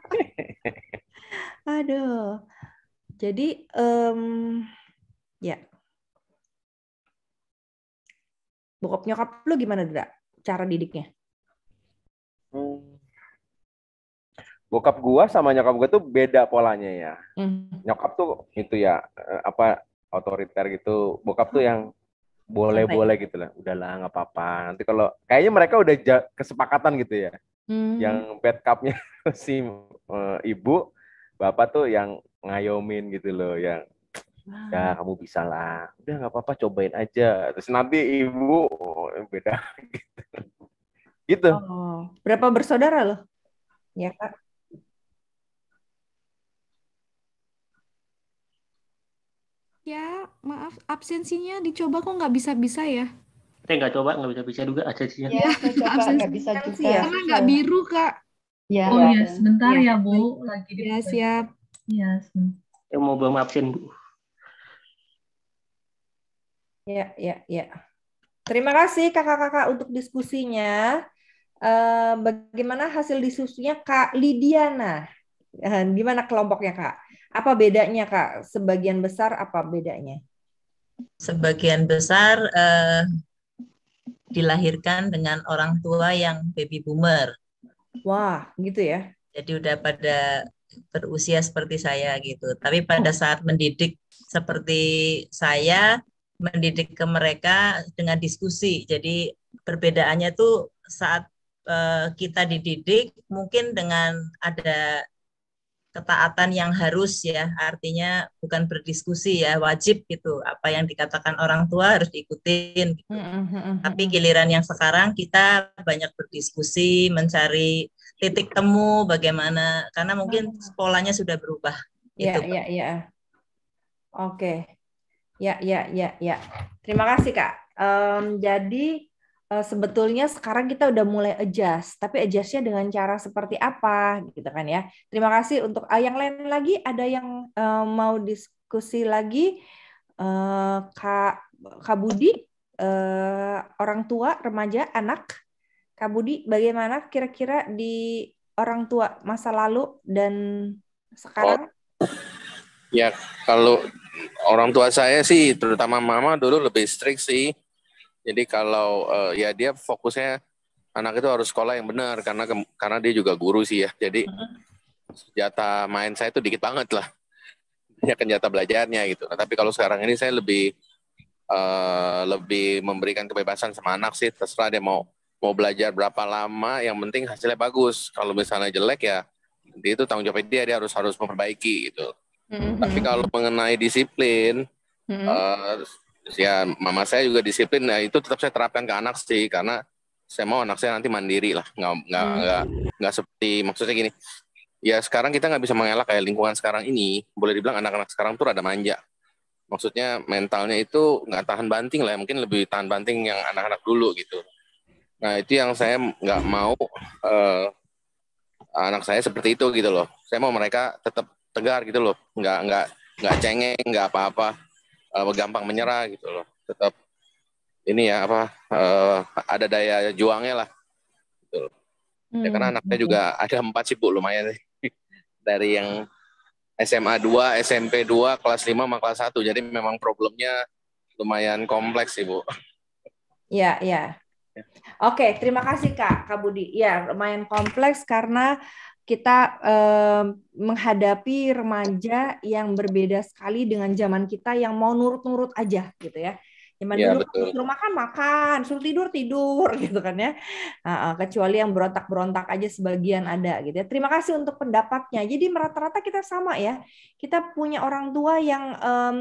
Aduh. Jadi um, ya. Bokap nyokap lu gimana, Dra? Cara didiknya? Hmm. Bokap gua sama nyokap gua tuh beda polanya ya. Hmm. Nyokap tuh itu ya eh, apa otoriter gitu. Bokap tuh hmm. yang boleh-boleh gitu lah. Udahlah nggak apa-apa. Nanti kalau kayaknya mereka udah kesepakatan gitu ya. Hmm. Yang bad cup si uh, ibu, bapak tuh yang ngayomin gitu loh yang ya kamu bisa lah udah nggak apa-apa cobain aja terus nanti ibu oh, beda gitu. gitu oh, berapa bersaudara loh ya kak ya maaf absensinya dicoba kok nggak bisa bisa ya saya eh, nggak coba nggak ya, bisa bisa juga aja sih ya, coba, bisa juga karena nggak biru kak ya, oh ya, ya. sebentar ya, ya bu lagi di ya siap Iya. Yang mau belum absen bu. Ya, ya, ya. Terima kasih kakak-kakak untuk diskusinya. Uh, bagaimana hasil diskusinya Kak Lidiana? Uh, gimana kelompoknya Kak? Apa bedanya Kak? Sebagian besar apa bedanya? Sebagian besar uh, dilahirkan dengan orang tua yang baby boomer. Wah, gitu ya. Jadi udah pada berusia seperti saya gitu. Tapi pada saat mendidik seperti saya, mendidik ke mereka dengan diskusi. Jadi perbedaannya tuh saat uh, kita dididik mungkin dengan ada ketaatan yang harus ya artinya bukan berdiskusi ya wajib gitu apa yang dikatakan orang tua harus diikutin gitu. tapi giliran yang sekarang kita banyak berdiskusi mencari titik temu bagaimana karena mungkin polanya oh. sudah berubah. Iya, gitu, iya, iya. Oke. Ya, ya, ya, ya. Terima kasih, Kak. Um, jadi uh, sebetulnya sekarang kita udah mulai adjust, tapi adjustnya dengan cara seperti apa, gitu kan ya. Terima kasih untuk uh, yang lain lagi ada yang uh, mau diskusi lagi, uh, Kak, Kak Budi, uh, orang tua, remaja, anak. Kak Budi, bagaimana kira-kira di orang tua masa lalu dan sekarang? Oh. Ya, kalau orang tua saya sih, terutama mama dulu lebih strict sih. Jadi kalau uh, ya dia fokusnya anak itu harus sekolah yang benar karena karena dia juga guru sih ya. Jadi mm-hmm. senjata main saya itu dikit banget lah. Ya senjata belajarnya gitu. Nah, tapi kalau sekarang ini saya lebih uh, lebih memberikan kebebasan sama anak sih terserah dia mau mau belajar berapa lama yang penting hasilnya bagus kalau misalnya jelek ya nanti itu tanggung jawab dia dia harus harus memperbaiki gitu mm-hmm. tapi kalau mengenai disiplin mm-hmm. uh, ya mama saya juga disiplin nah itu tetap saya terapkan ke anak sih karena saya mau anak saya nanti mandiri lah nggak nggak mm-hmm. nggak nggak seperti maksudnya gini ya sekarang kita nggak bisa mengelak kayak lingkungan sekarang ini boleh dibilang anak-anak sekarang tuh rada manja maksudnya mentalnya itu nggak tahan banting lah ya. mungkin lebih tahan banting yang anak-anak dulu gitu Nah itu yang saya nggak mau uh, anak saya seperti itu gitu loh. Saya mau mereka tetap tegar gitu loh, nggak nggak nggak cengeng, nggak apa-apa, uh, gampang menyerah gitu loh. Tetap ini ya apa uh, ada daya juangnya lah. Gitu loh. Hmm. Ya karena hmm, anaknya juga ada empat sih bu lumayan sih. dari yang SMA 2, SMP 2, kelas 5 sama kelas 1. Jadi memang problemnya lumayan kompleks sih, Bu. Iya, iya. Oke, okay, terima kasih Kak, Kak Budi. Ya, lumayan kompleks karena kita eh, menghadapi remaja yang berbeda sekali dengan zaman kita yang mau nurut-nurut aja gitu ya. Cuman ya, dulu kan betul. suruh makan makan, suruh tidur tidur gitu kan ya. Nah, kecuali yang berontak berontak aja sebagian ada gitu ya. Terima kasih untuk pendapatnya. Jadi merata rata kita sama ya. Kita punya orang tua yang um,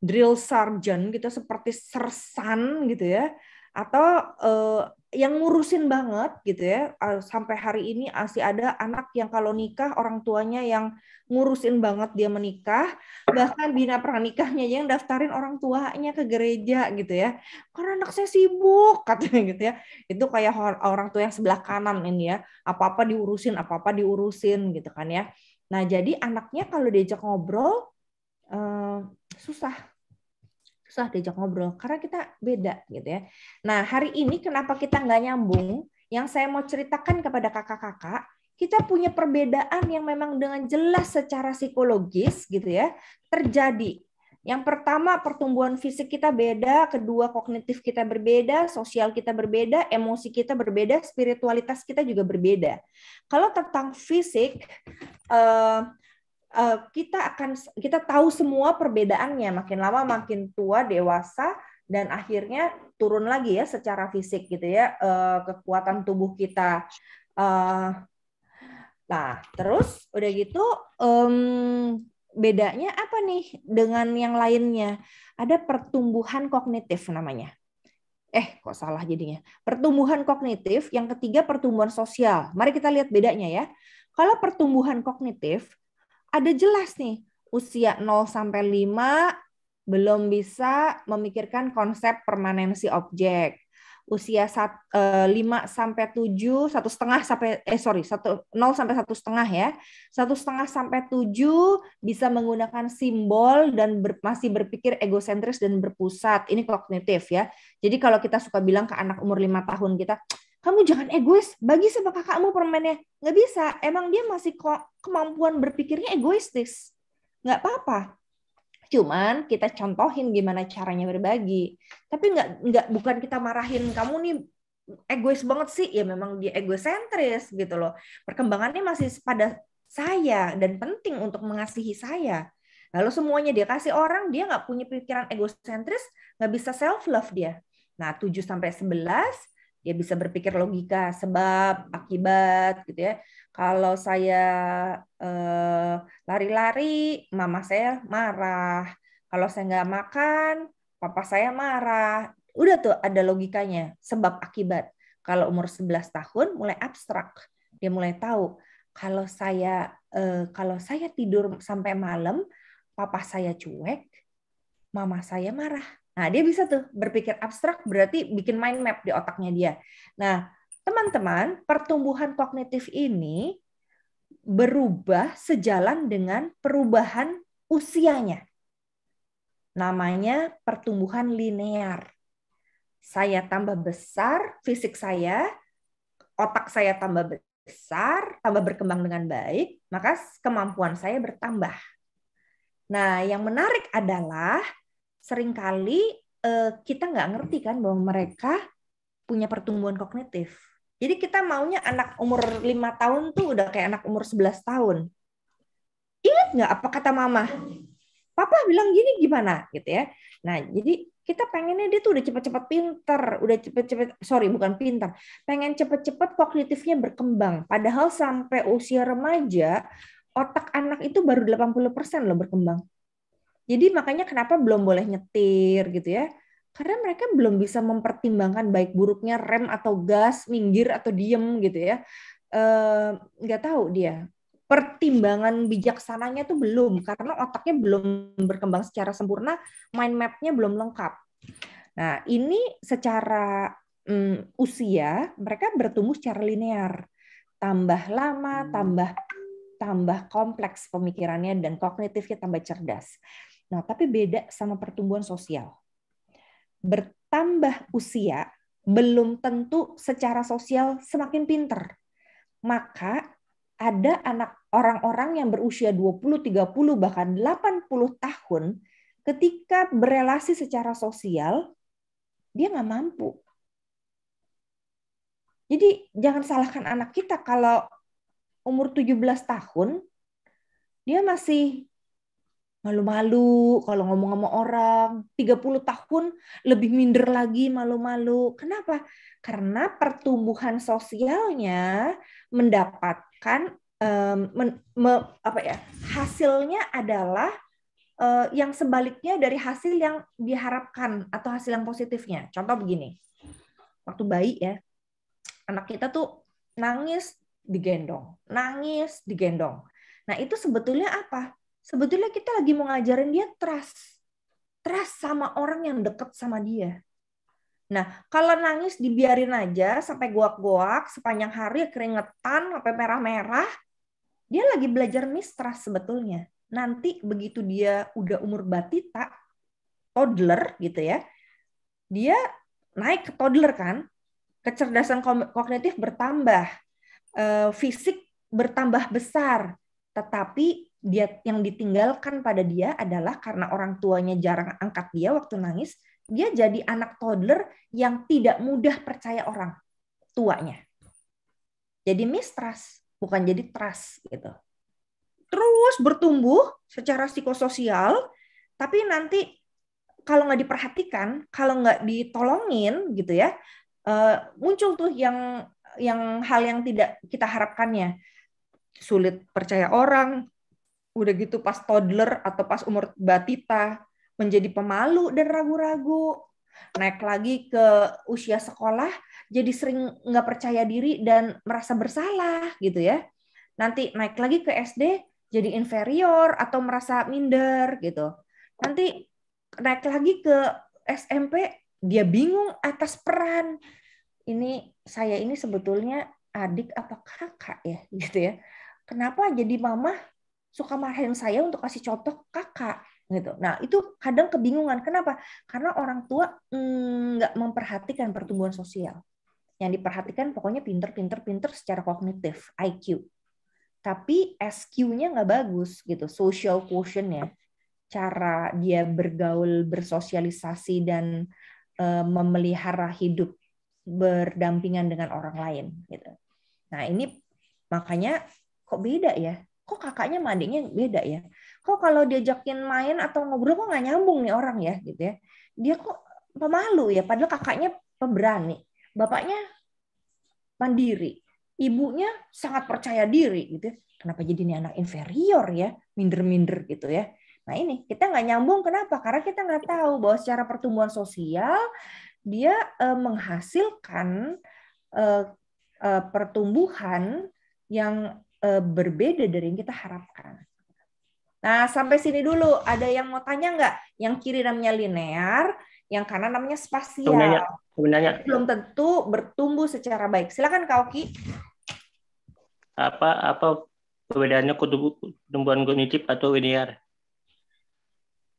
drill sergeant gitu seperti sersan gitu ya atau uh, yang ngurusin banget gitu ya sampai hari ini masih ada anak yang kalau nikah orang tuanya yang ngurusin banget dia menikah bahkan bina pernikahnya yang daftarin orang tuanya ke gereja gitu ya karena anak saya sibuk katanya gitu ya itu kayak orang tua yang sebelah kanan ini ya apa apa diurusin apa apa diurusin gitu kan ya nah jadi anaknya kalau diajak ngobrol eh, susah susah diajak ngobrol karena kita beda gitu ya. Nah hari ini kenapa kita nggak nyambung? Yang saya mau ceritakan kepada kakak-kakak, kita punya perbedaan yang memang dengan jelas secara psikologis gitu ya terjadi. Yang pertama pertumbuhan fisik kita beda, kedua kognitif kita berbeda, sosial kita berbeda, emosi kita berbeda, spiritualitas kita juga berbeda. Kalau tentang fisik, eh, Eh, kita akan kita tahu semua perbedaannya makin lama iya. makin tua dewasa dan akhirnya turun lagi ya secara fisik gitu ya eh, kekuatan tubuh kita uh, Nah, terus udah gitu um, bedanya apa nih dengan yang lainnya? Ada pertumbuhan kognitif namanya. Eh, kok salah jadinya. Pertumbuhan kognitif, yang ketiga pertumbuhan sosial. Mari kita lihat bedanya ya. Kalau pertumbuhan kognitif, ada jelas nih usia 0 sampai 5 belum bisa memikirkan konsep permanensi objek. Usia 5 eh, sampai 7, satu setengah sampai eh sorry, satu 0 sampai satu setengah ya. Satu setengah sampai 7 bisa menggunakan simbol dan ber, masih berpikir egosentris dan berpusat. Ini kognitif ya. Jadi kalau kita suka bilang ke anak umur 5 tahun kita, kamu jangan egois, bagi sama kakakmu permennya. Nggak bisa, emang dia masih kemampuan berpikirnya egoistis. Nggak apa-apa. Cuman kita contohin gimana caranya berbagi. Tapi nggak, nggak bukan kita marahin kamu nih egois banget sih, ya memang dia egosentris gitu loh. Perkembangannya masih pada saya dan penting untuk mengasihi saya. Lalu semuanya dia kasih orang, dia nggak punya pikiran egosentris, nggak bisa self love dia. Nah, 7 sampai 11 dia ya bisa berpikir logika sebab akibat gitu ya kalau saya eh, lari-lari eh, mama saya marah kalau saya nggak makan papa saya marah udah tuh ada logikanya sebab akibat kalau umur 11 tahun mulai abstrak dia mulai tahu kalau saya eh, kalau saya tidur sampai malam papa saya cuek mama saya marah Nah, dia bisa tuh berpikir abstrak berarti bikin mind map di otaknya dia. Nah, teman-teman, pertumbuhan kognitif ini berubah sejalan dengan perubahan usianya. Namanya pertumbuhan linear. Saya tambah besar, fisik saya, otak saya tambah besar, tambah berkembang dengan baik, maka kemampuan saya bertambah. Nah, yang menarik adalah seringkali eh, kita nggak ngerti kan bahwa mereka punya pertumbuhan kognitif. Jadi kita maunya anak umur lima tahun tuh udah kayak anak umur 11 tahun. Ingat nggak apa kata mama? Papa bilang gini gimana gitu ya. Nah, jadi kita pengennya dia tuh udah cepet-cepet pinter, udah cepet-cepet, sorry bukan pinter, pengen cepet-cepet kognitifnya berkembang. Padahal sampai usia remaja, otak anak itu baru 80% loh berkembang. Jadi makanya kenapa belum boleh nyetir gitu ya? Karena mereka belum bisa mempertimbangkan baik buruknya rem atau gas, minggir atau diem gitu ya. Eh, nggak e, tahu dia. Pertimbangan bijaksananya tuh belum, karena otaknya belum berkembang secara sempurna, mind mapnya belum lengkap. Nah ini secara um, usia mereka bertumbuh secara linear tambah lama, hmm. tambah tambah kompleks pemikirannya dan kognitifnya tambah cerdas. Nah, tapi beda sama pertumbuhan sosial. Bertambah usia belum tentu secara sosial semakin pinter. Maka ada anak orang-orang yang berusia 20, 30 bahkan 80 tahun ketika berelasi secara sosial dia nggak mampu. Jadi jangan salahkan anak kita kalau umur 17 tahun dia masih malu-malu kalau ngomong sama orang, 30 tahun lebih minder lagi malu-malu. Kenapa? Karena pertumbuhan sosialnya mendapatkan um, men, me, apa ya? hasilnya adalah uh, yang sebaliknya dari hasil yang diharapkan atau hasil yang positifnya. Contoh begini. Waktu bayi ya. Anak kita tuh nangis digendong, nangis digendong. Nah, itu sebetulnya apa? Sebetulnya kita lagi mau ngajarin dia trust. Trust sama orang yang deket sama dia. Nah, kalau nangis dibiarin aja sampai goak-goak sepanjang hari keringetan sampai merah-merah, dia lagi belajar mistrust sebetulnya. Nanti begitu dia udah umur batita, toddler gitu ya, dia naik ke toddler kan, kecerdasan kognitif bertambah. Eh, fisik bertambah besar, tetapi dia yang ditinggalkan pada dia adalah karena orang tuanya jarang angkat dia waktu nangis, dia jadi anak toddler yang tidak mudah percaya orang tuanya. Jadi mistrust, bukan jadi trust gitu. Terus bertumbuh secara psikososial, tapi nanti kalau nggak diperhatikan, kalau nggak ditolongin gitu ya, eh, muncul tuh yang yang hal yang tidak kita harapkannya. Sulit percaya orang, udah gitu pas toddler atau pas umur batita, menjadi pemalu dan ragu-ragu. Naik lagi ke usia sekolah, jadi sering nggak percaya diri dan merasa bersalah gitu ya. Nanti naik lagi ke SD, jadi inferior atau merasa minder gitu. Nanti naik lagi ke SMP, dia bingung atas peran ini saya ini sebetulnya adik apa kakak ya gitu ya kenapa jadi mama suka marahin saya untuk kasih contoh kakak gitu nah itu kadang kebingungan kenapa karena orang tua mm, nggak mm, memperhatikan pertumbuhan sosial yang diperhatikan pokoknya pinter pinter pinter secara kognitif IQ tapi SQ-nya nggak bagus gitu social quotient ya cara dia bergaul bersosialisasi dan eh, memelihara hidup berdampingan dengan orang lain gitu. Nah, ini makanya kok beda ya? Kok kakaknya sama adiknya beda ya? Kok kalau diajakin main atau ngobrol kok nggak nyambung nih orang ya gitu ya. Dia kok pemalu ya padahal kakaknya pemberani. Bapaknya mandiri. Ibunya sangat percaya diri gitu. Ya. Kenapa jadi ini anak inferior ya, minder-minder gitu ya. Nah ini kita nggak nyambung kenapa? Karena kita nggak tahu bahwa secara pertumbuhan sosial dia uh, menghasilkan uh, uh, pertumbuhan yang uh, berbeda dari yang kita harapkan. Nah, sampai sini dulu. Ada yang mau tanya nggak? Yang kiri namanya linear, yang kanan namanya spasial. Sebenarnya, sebenarnya. belum tentu bertumbuh secara baik. Silakan Kauki. Apa apa perbedaannya pertumbuhan kognitif atau linear?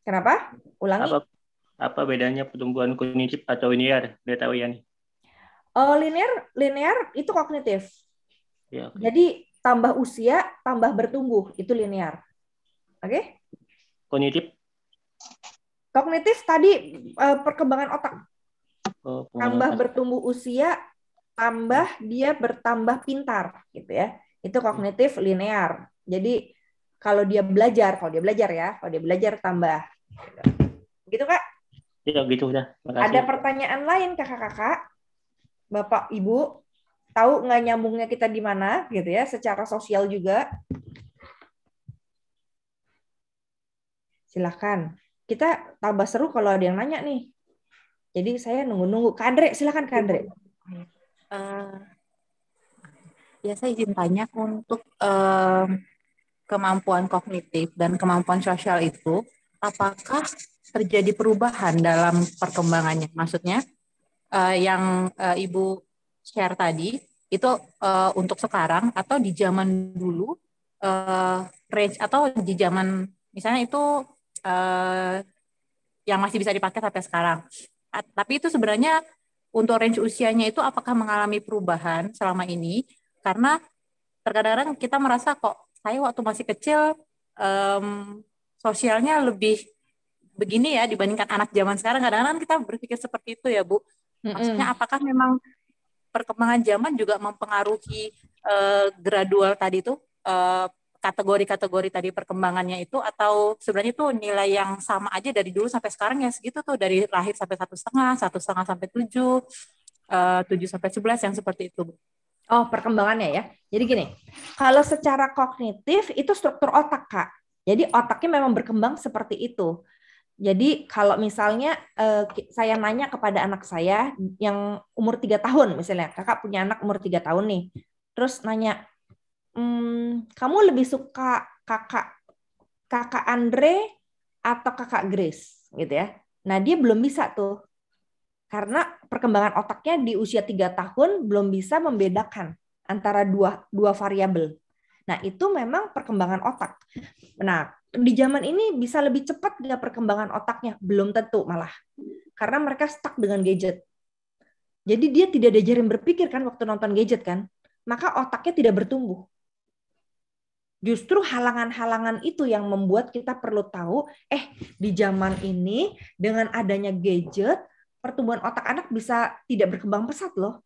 Kenapa? Ulangi. Apa apa bedanya pertumbuhan kognitif atau linear? Boleh tahu ya nih? Uh, linear, linear itu kognitif. Ya, okay. Jadi tambah usia, tambah bertumbuh itu linear. Oke? Okay? Kognitif? Kognitif tadi uh, perkembangan otak. Oh, tambah bertumbuh usia, tambah dia bertambah pintar, gitu ya. Itu kognitif linear. Jadi kalau dia belajar, kalau dia belajar ya, kalau dia belajar tambah. gitu kak? Ya gitu udah. Makasih. Ada pertanyaan lain kakak-kakak, bapak ibu, tahu nggak nyambungnya kita di mana gitu ya, secara sosial juga. Silakan. Kita tambah seru kalau ada yang nanya nih. Jadi saya nunggu-nunggu. Kadre, silakan Kadre. Uh, eh, ya saya izin tanya untuk uh, kemampuan kognitif dan kemampuan sosial itu, apakah terjadi perubahan dalam perkembangannya. Maksudnya uh, yang uh, Ibu share tadi itu uh, untuk sekarang atau di zaman dulu uh, range atau di zaman misalnya itu uh, yang masih bisa dipakai sampai sekarang. tapi itu sebenarnya untuk range usianya itu apakah mengalami perubahan selama ini? Karena terkadang kita merasa kok saya waktu masih kecil um, sosialnya lebih begini ya dibandingkan anak zaman sekarang kadang-kadang kita berpikir seperti itu ya Bu maksudnya apakah memang perkembangan zaman juga mempengaruhi uh, gradual tadi itu kategori eh, kategori-kategori tadi perkembangannya itu atau sebenarnya itu nilai yang sama aja dari dulu sampai sekarang ya segitu tuh dari lahir sampai satu setengah satu setengah sampai tujuh eh, tujuh sampai sebelas yang seperti itu bu. Oh perkembangannya ya. Jadi gini, kalau secara kognitif itu struktur otak kak. Jadi otaknya memang berkembang seperti itu. Jadi kalau misalnya uh, saya nanya kepada anak saya yang umur tiga tahun misalnya, kakak punya anak umur tiga tahun nih, terus nanya, mmm, kamu lebih suka kakak kakak Andre atau kakak Grace gitu ya? Nah dia belum bisa tuh karena perkembangan otaknya di usia tiga tahun belum bisa membedakan antara dua dua variabel. Nah itu memang perkembangan otak. Nah di zaman ini bisa lebih cepat nggak perkembangan otaknya? Belum tentu malah. Karena mereka stuck dengan gadget. Jadi dia tidak diajarin berpikir kan waktu nonton gadget kan. Maka otaknya tidak bertumbuh. Justru halangan-halangan itu yang membuat kita perlu tahu, eh di zaman ini dengan adanya gadget, pertumbuhan otak anak bisa tidak berkembang pesat loh.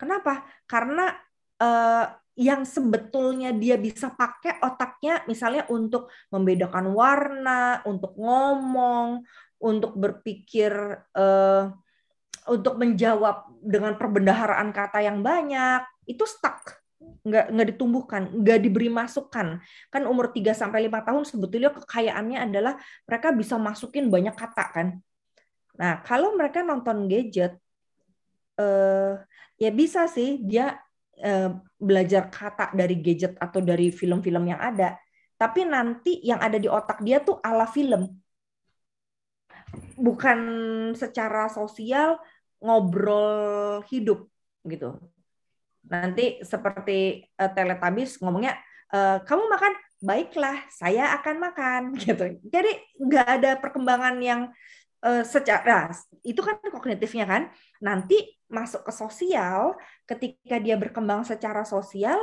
Kenapa? Karena uh, yang sebetulnya dia bisa pakai otaknya misalnya untuk membedakan warna, untuk ngomong, untuk berpikir eh, untuk menjawab dengan perbendaharaan kata yang banyak, itu stuck nggak nggak ditumbuhkan, nggak diberi masukan. Kan umur 3 sampai 5 tahun sebetulnya kekayaannya adalah mereka bisa masukin banyak kata kan. Nah, kalau mereka nonton gadget eh ya bisa sih dia uh, belajar kata dari gadget atau dari film-film yang ada, tapi nanti yang ada di otak dia tuh ala film. Bukan secara sosial ngobrol hidup gitu. Nanti seperti uh, eh, teletabis ngomongnya e, kamu makan baiklah saya akan makan gitu. Jadi nggak ada perkembangan yang Eh, secara nah, itu kan kognitifnya kan nanti masuk ke sosial ketika dia berkembang secara sosial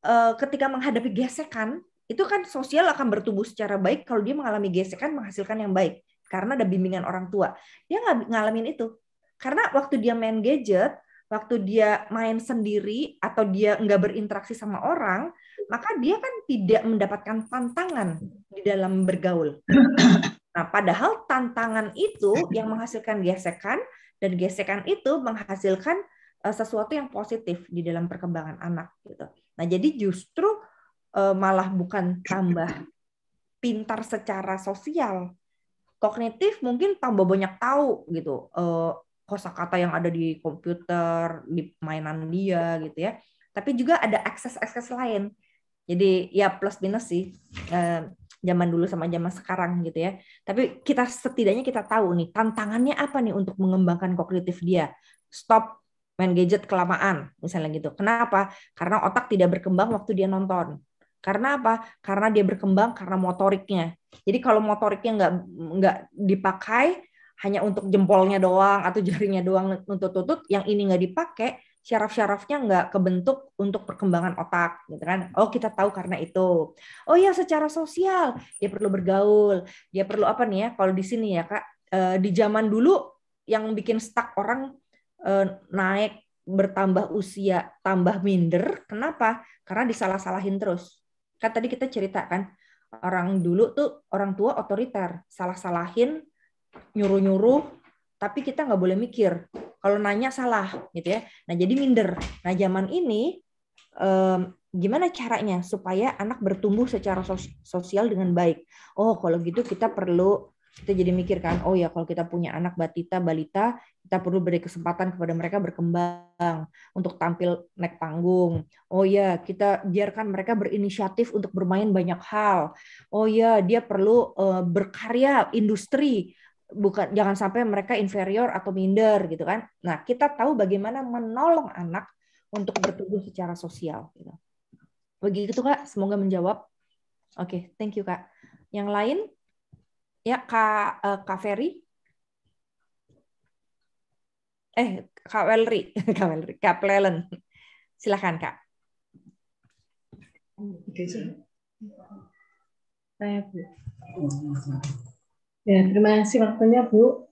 eh, ketika menghadapi gesekan itu kan sosial akan bertumbuh secara baik kalau dia mengalami gesekan menghasilkan yang baik karena ada bimbingan orang tua dia nggak ngalamin itu karena waktu dia main gadget waktu dia main sendiri atau dia nggak berinteraksi sama orang maka dia kan tidak mendapatkan tantangan di dalam bergaul Nah, padahal tantangan itu yang menghasilkan gesekan dan gesekan itu menghasilkan eh, sesuatu yang positif di dalam perkembangan anak gitu. Nah, jadi justru eh, malah bukan tambah pintar secara sosial. Kognitif mungkin tambah banyak tahu gitu. Eh, kosakata yang ada di komputer, di mainan dia gitu ya. Tapi juga ada akses-akses lain. Jadi ya plus minus sih zaman dulu sama zaman sekarang gitu ya. Tapi kita setidaknya kita tahu nih tantangannya apa nih untuk mengembangkan kognitif dia. Stop main gadget kelamaan misalnya gitu. Kenapa? Karena otak tidak berkembang waktu dia nonton. Karena apa? Karena dia berkembang karena motoriknya. Jadi kalau motoriknya nggak nggak dipakai hanya untuk jempolnya doang atau jarinya doang untuk tutut, yang ini nggak dipakai, syaraf-syarafnya nggak kebentuk untuk perkembangan otak, gitu kan? Oh kita tahu karena itu. Oh ya secara sosial dia perlu bergaul, dia perlu apa nih ya? Kalau di sini ya kak, eh, di zaman dulu yang bikin stuck orang eh, naik bertambah usia tambah minder, kenapa? Karena disalah-salahin terus. Kan tadi kita cerita kan orang dulu tuh orang tua otoriter, salah-salahin, nyuruh-nyuruh, tapi kita nggak boleh mikir kalau nanya salah gitu ya nah jadi minder nah zaman ini um, gimana caranya supaya anak bertumbuh secara sosial dengan baik oh kalau gitu kita perlu kita jadi mikirkan. oh ya kalau kita punya anak batita balita kita perlu beri kesempatan kepada mereka berkembang untuk tampil naik panggung oh ya kita biarkan mereka berinisiatif untuk bermain banyak hal oh ya dia perlu uh, berkarya industri bukan jangan sampai mereka inferior atau minder gitu kan. Nah, kita tahu bagaimana menolong anak untuk bertumbuh secara sosial gitu. Begitu Kak, semoga menjawab. Oke, okay, thank you Kak. Yang lain? Ya, Kak uh, Kak Ferry. Eh, Kak Welri, Kak Welri, Kak Plelen. Silakan Kak. Oke, okay, Saya Bu. Ya, terima kasih waktunya, Bu.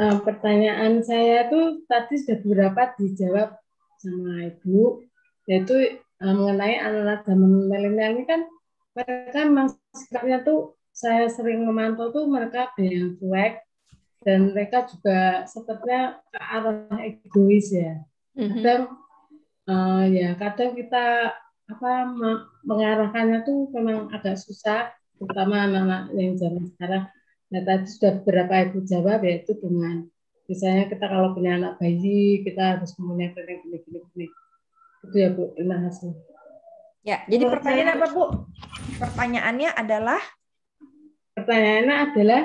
Uh, pertanyaan saya tuh tadi sudah beberapa dijawab sama Ibu, yaitu uh, mengenai anak-anak zaman milenial ini kan mereka memang sikapnya tuh saya sering memantau tuh mereka banyak cuek dan mereka juga sepertinya ke arah egois ya. Mm-hmm. uh, ya kadang kita apa mengarahkannya tuh memang agak susah, terutama anak-anak yang zaman sekarang Nah tadi sudah beberapa ibu jawab yaitu dengan misalnya kita kalau punya anak bayi kita harus mempunyai klinik klinik klinik klinik itu ya bu terima kasih. Ya jadi pertanyaan apa bu? Pertanyaannya adalah pertanyaannya adalah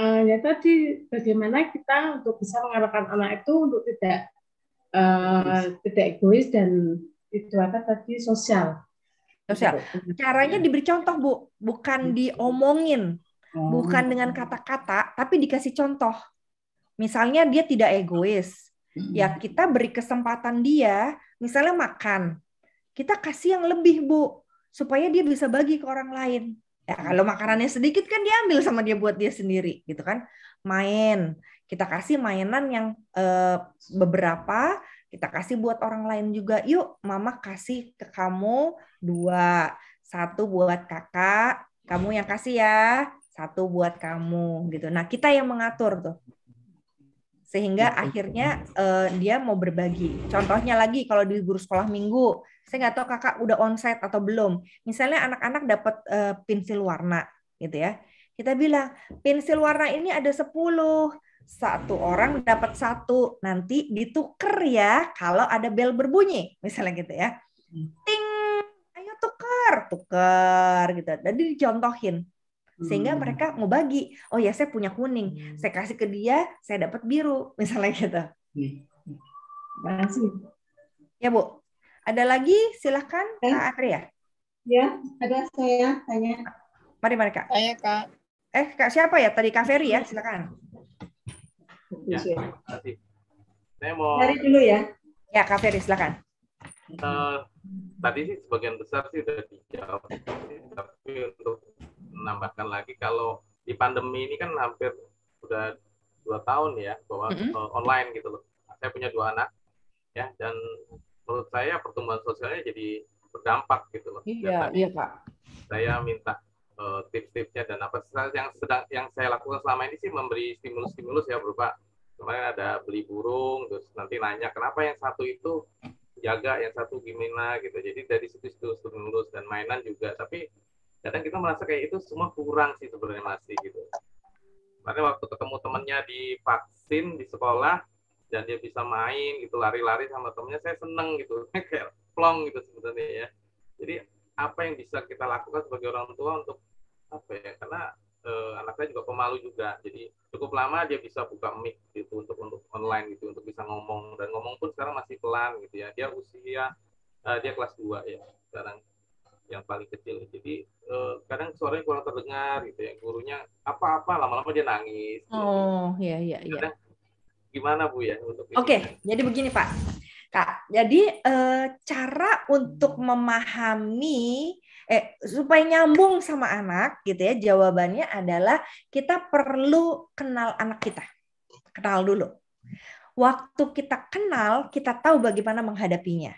uh, ya tadi bagaimana kita untuk bisa mengarahkan anak itu untuk tidak uh, tidak egois dan itu apa tadi sosial. Sosial. Caranya diberi contoh bu, bukan hmm. diomongin hmm. bukan oh. dengan kata-kata tapi dikasih contoh misalnya dia tidak egois ya, hmm. ya kita beri kesempatan dia misalnya makan kita kasih yang lebih bu supaya dia bisa bagi ke orang lain ya kalau makanannya sedikit kan diambil sama dia buat dia sendiri gitu kan main kita kasih mainan yang eh, beberapa kita kasih buat orang lain juga yuk mama kasih ke kamu dua satu buat kakak kamu yang kasih ya satu buat kamu gitu. Nah kita yang mengatur tuh sehingga iya, akhirnya uh, dia mau berbagi. Contohnya lagi kalau di guru sekolah minggu, saya nggak tahu kakak udah onsite atau belum. Misalnya anak-anak dapat uh, eh, pensil warna gitu ya. Kita bilang, pensil warna ini ada 10. Satu orang dapat satu, nanti dituker ya kalau ada bel berbunyi, misalnya gitu ya. Hmm. Ting, ayo tuker, tuker gitu. Jadi dicontohin sehingga hmm. mereka mau bagi oh ya saya punya kuning hmm. saya kasih ke dia saya dapat biru misalnya gitu kasih iya. ya bu ada lagi silahkan eh. kak Andrea ya ada saya tanya mari mari kak saya kak eh kak siapa ya tadi kak Ferry ya silakan ya, ya saya mau cari dulu ya ya kak Ferry silakan uh, tadi sih sebagian besar sih sudah dijawab tapi untuk menambahkan lagi kalau di pandemi ini kan hampir udah dua tahun ya bahwa mm -hmm. online gitu loh. Nah, saya punya dua anak ya dan menurut saya pertumbuhan sosialnya jadi berdampak gitu loh. Iya, iya Pak. Saya minta eh, tips-tipsnya dan apa yang sedang yang saya lakukan selama ini sih memberi stimulus-stimulus ya berupa kemarin ada beli burung terus nanti nanya kenapa yang satu itu jaga yang satu gimana gitu jadi dari situ-situ stimulus dan mainan juga tapi kadang kita merasa kayak itu semua kurang sih sebenarnya masih gitu makanya waktu ketemu temennya di vaksin di sekolah dan dia bisa main gitu lari-lari sama temennya saya seneng gitu kayak plong gitu sebenarnya ya jadi apa yang bisa kita lakukan sebagai orang tua untuk apa ya karena e, anak saya juga pemalu juga jadi cukup lama dia bisa buka mic gitu untuk untuk online gitu untuk bisa ngomong dan ngomong pun sekarang masih pelan gitu ya dia usia eh, dia kelas 2 ya sekarang yang paling kecil jadi uh, kadang suaranya kurang terdengar gitu ya gurunya apa-apa lama-lama dia nangis oh iya iya iya gimana bu ya untuk oke okay, jadi begini pak kak jadi uh, cara untuk memahami eh supaya nyambung sama anak gitu ya jawabannya adalah kita perlu kenal anak kita kenal dulu waktu kita kenal kita tahu bagaimana menghadapinya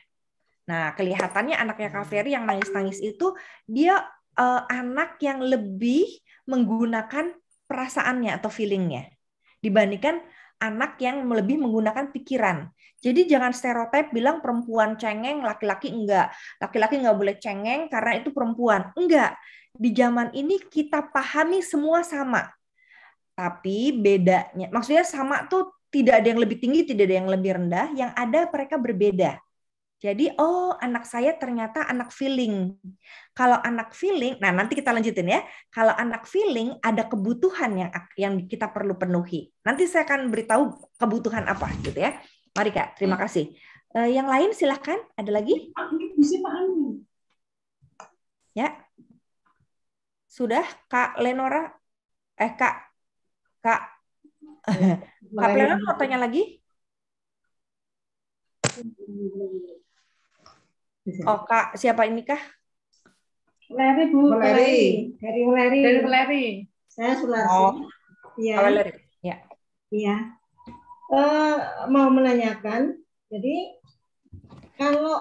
Nah, kelihatannya anaknya Kak hmm. Ferry yang nangis-nangis itu dia uh, anak yang lebih menggunakan perasaannya atau feelingnya dibandingkan anak yang lebih menggunakan pikiran. Jadi jangan stereotip bilang perempuan cengeng, laki-laki enggak. Laki-laki enggak boleh cengeng karena itu perempuan. Enggak. Di zaman ini kita pahami semua sama. Tapi bedanya, maksudnya sama tuh tidak ada yang lebih tinggi, tidak ada yang lebih rendah, yang ada mereka berbeda jadi, oh anak saya ternyata anak feeling. Kalau anak feeling, nah nanti kita lanjutin ya. Kalau anak feeling ada kebutuhan yang yang kita perlu penuhi. Nanti saya akan beritahu kebutuhan apa gitu ya. Mari Kak, terima hmm. kasih. Uh, yang lain silahkan, ada lagi? Bisa Pak Anu. Ya. Sudah Kak Lenora? Eh Kak, Kak, iya. Kak Lenora mau tanya lagi? Iya. Oh kak, siapa ini kak? Leri Bu. Leri. Dari Leri. Dari Leri. Saya sudah Oh. Iya. Oh, Leri. Ya. Iya. Iya. Uh, mau menanyakan, jadi kalau